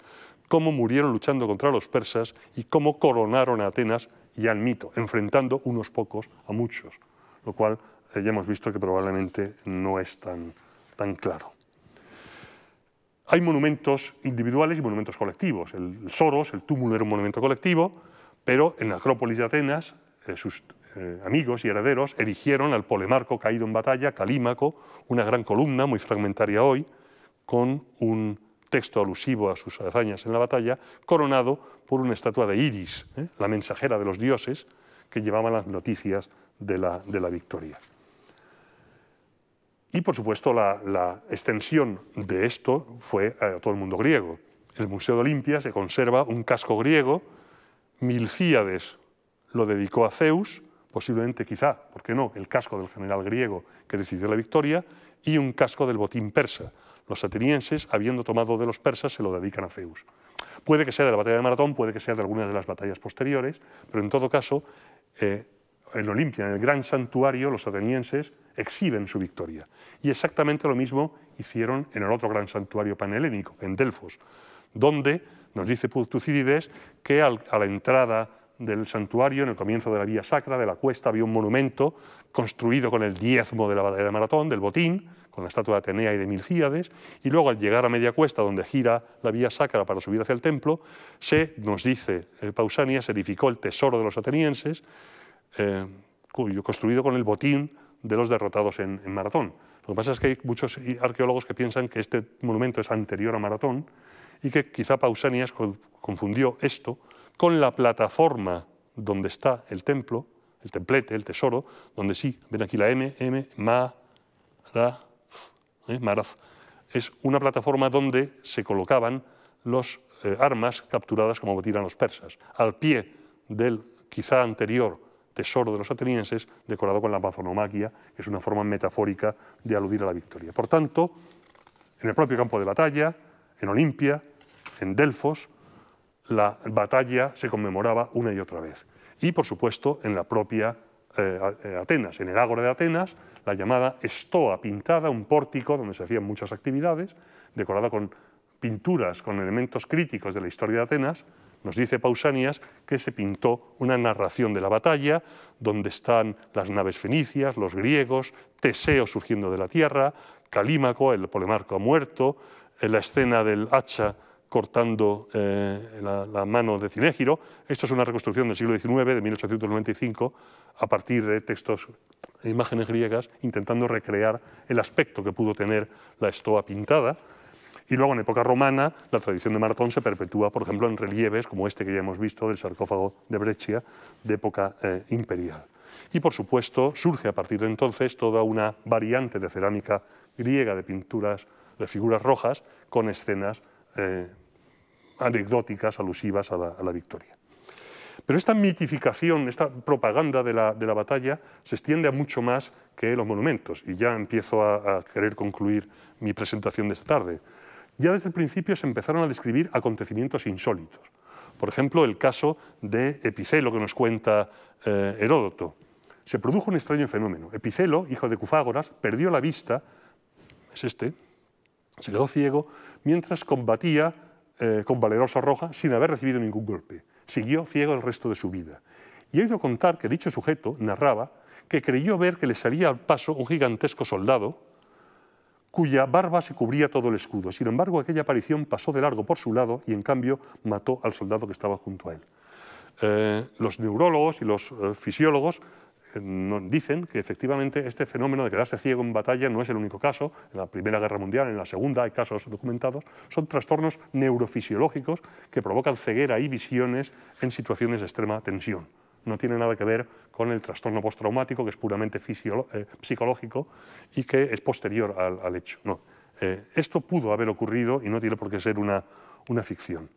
cómo murieron luchando contra los persas y cómo coronaron a Atenas y al mito, enfrentando unos pocos a muchos, lo cual eh, ya hemos visto que probablemente no es tan claro hay monumentos individuales y monumentos colectivos. El, Soros, el túmulo era un monumento colectivo, pero en la Acrópolis de Atenas eh, sus eh, amigos y herederos erigieron al polemarco caído en batalla, Calímaco, una gran columna muy fragmentaria hoy, con un texto alusivo a sus hazañas en la batalla, coronado por una estatua de Iris, eh, la mensajera de los dioses, que llevaba las noticias de la victoria. Y, por supuesto, la, extensión de esto fue eh, a todo el mundo griego. el Museo de Olimpia se conserva un casco griego, Milcíades lo dedicó a Zeus, posiblemente quizá, ¿por qué no?, el casco del general griego que decidió la victoria y un casco del botín persa. Los atenienses, habiendo tomado de los persas, se lo dedican a Zeus. Puede que sea de la batalla de Maratón, puede que sea de alguna de las batallas posteriores, pero en todo caso, eh, en Olimpia, en el gran santuario, los atenienses exhiben su victoria. Y exactamente lo mismo hicieron en el otro gran santuario panhelénico, en Delfos, donde nos dice Tucídides que a la entrada del santuario, en el comienzo de la vía sacra, de la cuesta, había un monumento construido con el diezmo de la batalla de Maratón, del botín, con la estatua de Atenea y de Milcíades, y luego al llegar a media cuesta, donde gira la vía sacra para subir hacia el templo, se, nos dice eh, Pausanias, edificó el tesoro de los atenienses, eh, cuyo construido con el botín de los derrotados en, Maratón. Lo que pasa es que hay muchos arqueólogos que piensan que este monumento es anterior a Maratón y que quizá Pausanias confundió esto con la plataforma donde está el templo, el templete, el tesoro, donde sí, ven aquí la M, M, Ma, eh, es una plataforma donde se colocaban las eh, armas capturadas como tiran los persas. Al pie del quizá anterior tesoro de los atenienses, decorado con la bazonomaquia, que es una forma metafórica de aludir a la victoria. Por tanto, en el propio campo de batalla, en Olimpia, en Delfos, la batalla se conmemoraba una y otra vez. Y, por supuesto, en la propia eh, eh, Atenas, en el Ágora de Atenas, la llamada estoa pintada, un pórtico donde se hacían muchas actividades, decorada con pinturas, con elementos críticos de la historia de Atenas, nos dice Pausanias que se pintó una narración de la batalla, donde están las naves fenicias, los griegos, Teseo surgiendo de la tierra, Calímaco, el polemarco ha muerto, eh, la escena del hacha cortando eh, la, mano de Cinegiro. Esto es una reconstrucción del siglo XIX, de 1895, a partir de textos e imágenes griegas, intentando recrear el aspecto que pudo tener la estoa pintada. Y luego, en época romana, la tradición de maratón se perpetúa, por ejemplo, en relieves como este que ya hemos visto del sarcófago de Breccia, de época eh, imperial. Y, por supuesto, surge a partir de entonces toda una variante de cerámica griega de pinturas de figuras rojas con escenas eh, anecdóticas, alusivas a la, victoria. Pero esta mitificación, esta propaganda de la, batalla se extiende a mucho más que los monumentos. Y ya empiezo a querer concluir mi presentación de esta tarde ya desde el principio se empezaron a describir acontecimientos insólitos. Por ejemplo, el caso de Epicelo que nos cuenta eh, Heródoto. Se produjo un extraño fenómeno. Epicelo, hijo de Cufágoras, perdió la vista, es este, se quedó ciego, mientras combatía eh, con Valerosa Roja sin haber recibido ningún golpe. Siguió ciego el resto de su vida. Y he oído contar que dicho sujeto narraba que creyó ver que le salía al paso un gigantesco soldado cuya barba se cubría todo el escudo. Sin embargo, aquella aparición pasó de largo por su lado y, en cambio, mató al soldado que estaba junto a él. Eh, los neurólogos y los eh, fisiólogos eh, dicen que efectivamente este fenómeno de quedarse ciego en batalla no es el único caso. En la Primera Guerra Mundial, en la Segunda, hay casos documentados. Son trastornos neurofisiológicos que provocan ceguera y visiones en situaciones de extrema tensión no tiene nada que ver con el trastorno postraumático, que es puramente eh, psicológico y que es posterior al, hecho. Eh, esto pudo haber ocurrido y no tiene por qué ser una, ficción.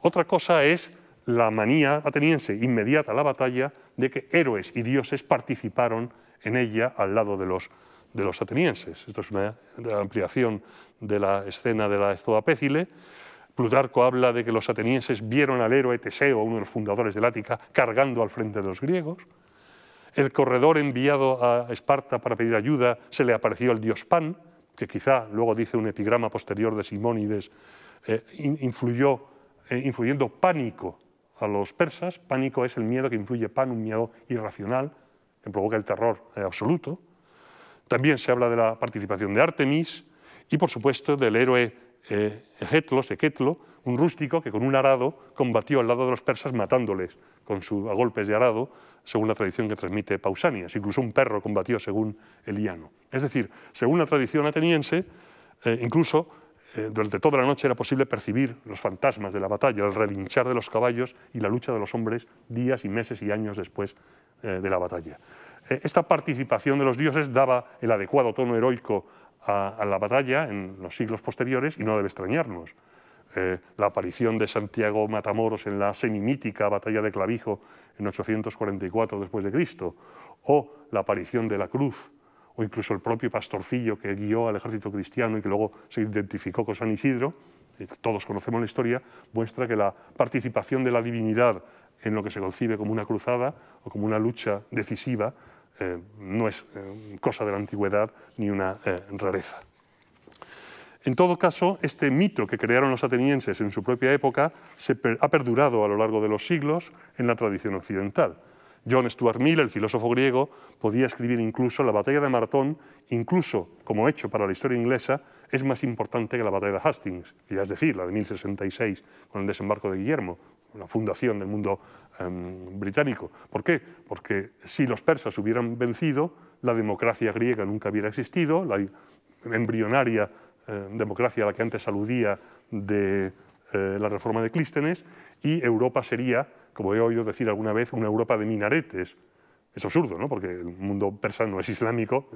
Otra cosa es la manía ateniense inmediata a la batalla de que héroes y dioses participaron en ella al lado de los, de los atenienses. Esto es una ampliación de la escena de la Estoa Pécile Plutarco habla de que los atenienses vieron al héroe Teseo, uno de los fundadores del Ática, cargando al frente de los griegos. El corredor enviado a Esparta para pedir ayuda se le apareció el dios Pan, que quizá, luego dice un epigrama posterior de Simónides, eh, influyó, eh, influyendo pánico a los persas. Pánico es el miedo que influye pan, un miedo irracional que provoca el terror eh, absoluto. También se habla de la participación de Artemis y, por supuesto, del héroe Egetlo, eh, un rústico que con un arado combatió al lado de los persas matándoles con sus golpes de arado, según la tradición que transmite Pausanias. Incluso un perro combatió según Eliano. Es decir, según la tradición ateniense, eh, incluso eh, durante toda la noche era posible percibir los fantasmas de la batalla, el relinchar de los caballos y la lucha de los hombres días y meses y años después de la batalla. esta participación de los dioses daba el adecuado tono heroico a, la batalla en los siglos posteriores y no debe extrañarnos. Eh, la aparición de Santiago Matamoros en la semimítica batalla de Clavijo en 844 después de Cristo, o la aparición de la cruz, o incluso el propio pastorcillo que guió al ejército cristiano y que luego se identificó con San Isidro, eh, todos conocemos la historia, muestra que la participación de la divinidad en lo que se concibe como una cruzada o como una lucha decisiva eh, no es eh, cosa de la antigüedad ni una eh, rareza. En todo caso, este mito que crearon los atenienses en su propia época se ha perdurado a lo largo de los siglos en la tradición occidental. John Stuart Mill, el filósofo griego, podía escribir incluso la batalla de Maratón, incluso como hecho para la historia inglesa, es más importante que la batalla de Hastings, es decir, la de 1066 con el desembarco de Guillermo, la fundación del mundo Em, británico. ¿Por qué? Porque si los persas hubieran vencido, la democracia griega nunca hubiera existido, la embrionaria eh, democracia a la que antes aludía de eh, la reforma de Clístenes, y Europa sería, como he oído decir alguna vez, una Europa de minaretes. Es absurdo, porque el mundo persa no es islámico,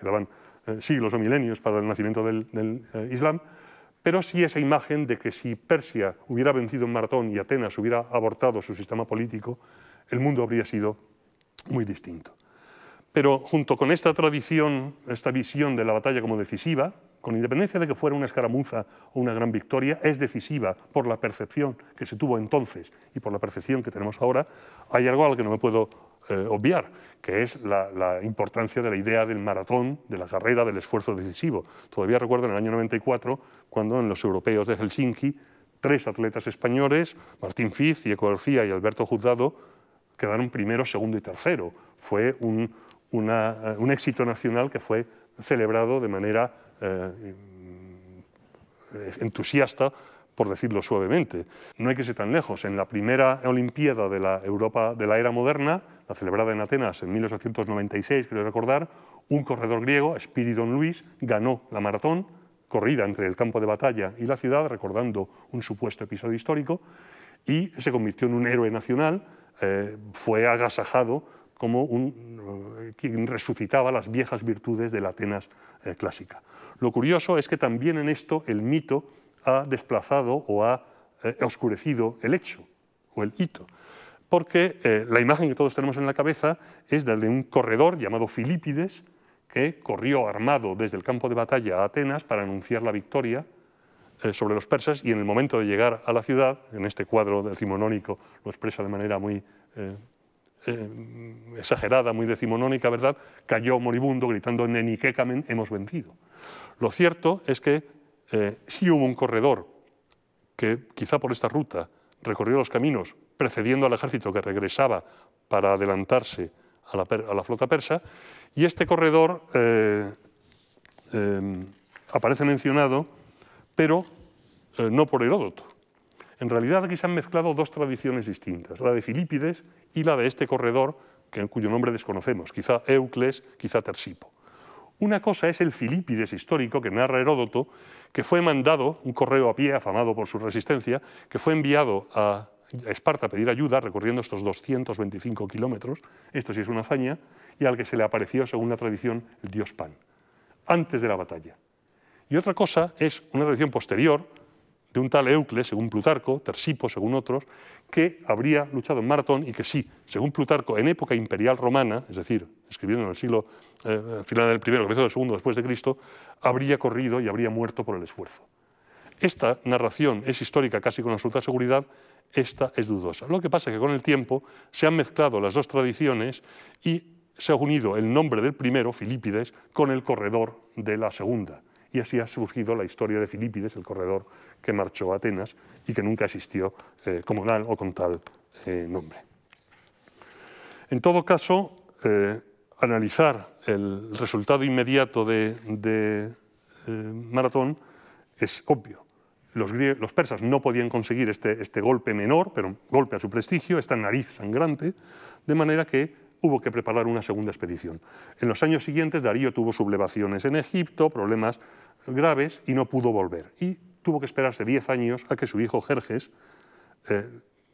quedaban eh, siglos o milenios para el nacimiento del Islam, pero sí esa imagen de que si Persia hubiera vencido en Maratón y Atenas hubiera abortado su sistema político, el mundo habría sido muy distinto. Pero junto con esta tradición, esta visión de la batalla como decisiva, con independencia de que fuera una escaramuza o una gran victoria, es decisiva por la percepción que se tuvo entonces y por la percepción que tenemos ahora, hay algo al que no me puedo eh, obviar, que es la, la, importancia de la idea del maratón, de la carrera, del esfuerzo decisivo. Todavía recuerdo en el año 94 cuando en los europeos de Helsinki tres atletas españoles, Martín Fiz, Diego García y Alberto Juzgado, quedaron primero, segundo y tercero. Fue un, un éxito nacional que fue celebrado de manera eh, entusiasta, por decirlo suavemente. No hay que ser tan lejos. En la primera Olimpiada de la Europa de la era moderna, la celebrada en Atenas en 1896, quiero recordar, un corredor griego, Spiridon Luis, ganó la maratón corrida entre el campo de batalla y la ciudad, recordando un supuesto episodio histórico, y se convirtió en un héroe nacional, eh, fue agasajado como un, eh, quien resucitaba las viejas virtudes de la Atenas eh, clásica. Lo curioso es que también en esto el mito ha desplazado o ha oscurecido el hecho o el hito, porque la imagen que todos tenemos en la cabeza es la de un corredor llamado Filipides, que corrió armado desde el campo de batalla a Atenas para anunciar la victoria eh, sobre los persas y en el momento de llegar a la ciudad, en este cuadro decimonónico lo expresa de manera muy eh, eh, exagerada, muy decimonónica, ¿verdad? Cayó moribundo gritando Nenikekamen hemos vencido. Lo cierto es que sí hubo un corredor que quizá por esta ruta recorrió los caminos precediendo al ejército que regresaba para adelantarse a la flota persa y este corredor eh, em, aparece mencionado, pero eh, no por Heródoto. En realidad aquí se han mezclado dos tradiciones distintas, la de Filípides y la de este corredor, que, cuyo nombre desconocemos, quizá Eucles, quizá Tersipo. Una cosa es el Filípides histórico que narra Heródoto, que fue mandado, un correo a pie afamado por su resistencia, que fue enviado a Esparta a pedir ayuda recorriendo estos 225 kilómetros, esto sí es una hazaña, y al que se le apareció, según la tradición, el dios Pan, antes de la batalla. Y otra cosa es una tradición posterior de un tal Eucles, según Plutarco, Tersipo, según otros, que habría luchado en Maratón y que sí, según Plutarco, en época imperial romana, es decir, escribiendo en el siglo eh, eh, final del primero, comienzo del segundo después de Cristo, habría corrido y habría muerto por el esfuerzo. Esta narración es histórica casi con absoluta seguridad, esta es dudosa. Lo que pasa es que con el tiempo se han mezclado las dos tradiciones y se ha unido el nombre del primero, Filipides, con el corredor de la segunda. Y así ha surgido la historia de Filipides, el corredor que marchó a Atenas y que nunca existió eh, como tal o con tal eh, nombre. En todo caso, eh, analizar el resultado inmediato de, Maratón es obvio. Los, persas no podían conseguir este, este golpe menor, pero golpe a su prestigio, esta nariz sangrante, de manera que hubo que preparar una segunda expedición. En los años siguientes Darío tuvo sublevaciones en Egipto, problemas graves y no pudo volver. Y tuvo que esperarse 10 años a que su hijo Jerjes eh,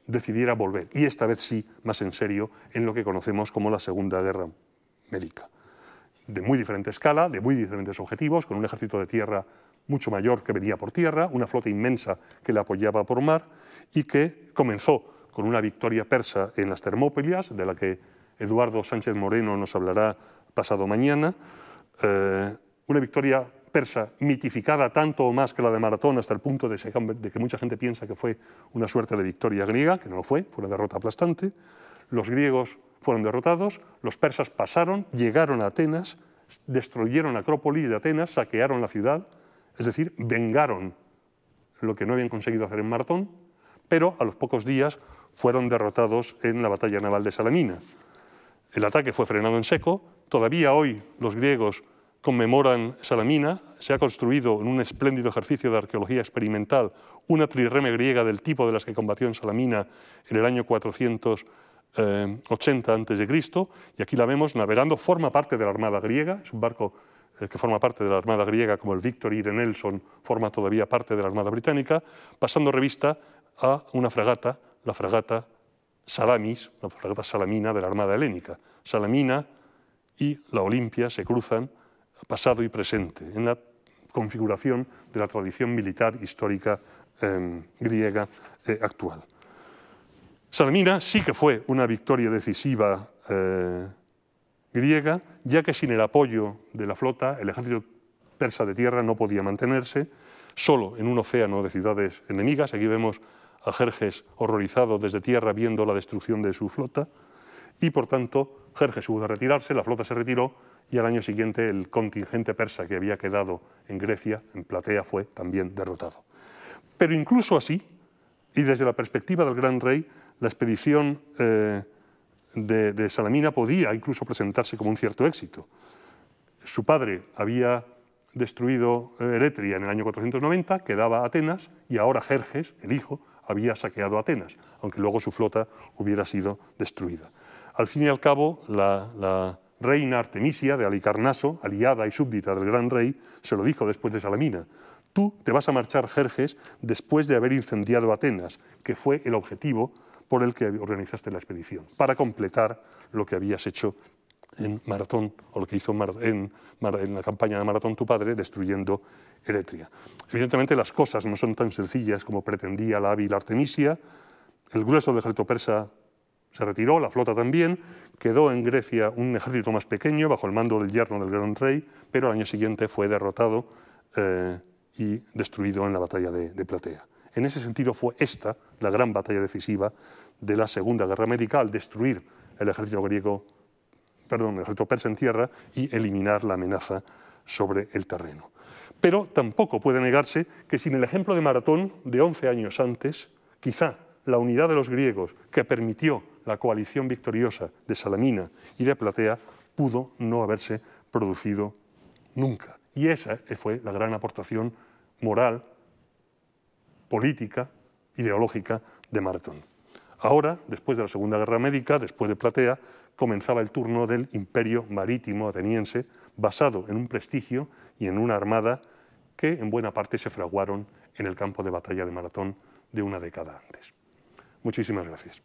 decidiera volver. Y esta vez sí, más en serio, en lo que conocemos como la Segunda Guerra Médica. De muy diferente escala, de muy diferentes objetivos, con un ejército de tierra mucho mayor que venía por tierra, una flota inmensa que la apoyaba por mar y que comenzó con una victoria persa en las Termópilas, de la que Eduardo Sánchez Moreno nos hablará pasado mañana. Eh, una victoria persa mitificada tanto o más que la de Maratón hasta el punto de, que mucha gente piensa que fue una suerte de victoria griega, que no lo fue, fue una derrota aplastante. Los griegos fueron derrotados, los persas pasaron, llegaron a Atenas, destruyeron la Acrópolis de Atenas, saquearon la ciudad, es decir, vengaron lo que no habían conseguido hacer en Maratón, pero a los pocos días fueron derrotados en la batalla naval de Salamina. El ataque fue frenado en seco. Todavía hoy los griegos conmemoran Salamina. Se ha construido en un espléndido ejercicio de arqueología experimental una trireme griega del tipo de las que combatió en Salamina en el año 480 eh, a.C. Y aquí la vemos navegando. Forma parte de la Armada griega. Es un barco eh, que forma parte de la Armada griega, como el Victory de Nelson forma todavía parte de la Armada británica, pasando revista a una fragata, la fragata salamis, la fragata salamina de la Armada Helénica. Salamina y la Olimpia se cruzan pasado y presente en la configuración de la tradición militar histórica em, griega eh, actual. Salamina sí que fue una victoria decisiva eh, griega, ya que sin el apoyo de la flota el ejército persa de tierra no podía mantenerse, solo en un océano de ciudades enemigas. Aquí vemos a Jerjes horrorizado desde tierra viendo la destrucción de su flota y por tanto Jerjes hubo de retirarse, la flota se retiró y al año siguiente el contingente persa que había quedado en Grecia, en Platea, fue también derrotado. Pero incluso así, y desde la perspectiva del gran rey, la expedición eh, de, de, Salamina podía incluso presentarse como un cierto éxito. Su padre había destruido eh, Eretria en el año 490, quedaba Atenas, y ahora Jerjes, el hijo, había saqueado Atenas, aunque luego su flota hubiera sido destruida. Al fin y al cabo, la, reina Artemisia de Alicarnaso, aliada y súbdita del gran rey, se lo dijo después de Salamina. Tú te vas a marchar, Jerjes, después de haber incendiado Atenas, que fue el objetivo por el que organizaste la expedición, para completar lo que habías hecho en Maratón, o lo que hizo en, la campaña de Maratón tu padre, destruyendo Eretria. Evidentemente las cosas no son tan sencillas como pretendía la hábil Artemisia. El grueso del ejército persa se retiró, la flota también, quedó en Grecia un ejército más pequeño bajo el mando del yerno del gran rey, pero al año siguiente fue derrotado eh, y destruido en la batalla de, Platea. En ese sentido fue esta la gran batalla decisiva de la Segunda Guerra Médica al destruir el ejército griego perdón, el en tierra y eliminar la amenaza sobre el terreno. Pero tampoco puede negarse que sin el ejemplo de Maratón de 11 años antes, quizá la unidad de los griegos que permitió la coalición victoriosa de Salamina y de Platea pudo no haberse producido nunca. Y esa fue la gran aportación moral, política, ideológica de Maratón. Ahora, después de la Segunda Guerra Médica, después de Platea, comenzaba el turno del imperio marítimo ateniense, basado en un prestigio y en una armada que en buena parte se fraguaron en el campo de batalla de Maratón de una década antes. Muchísimas gracias.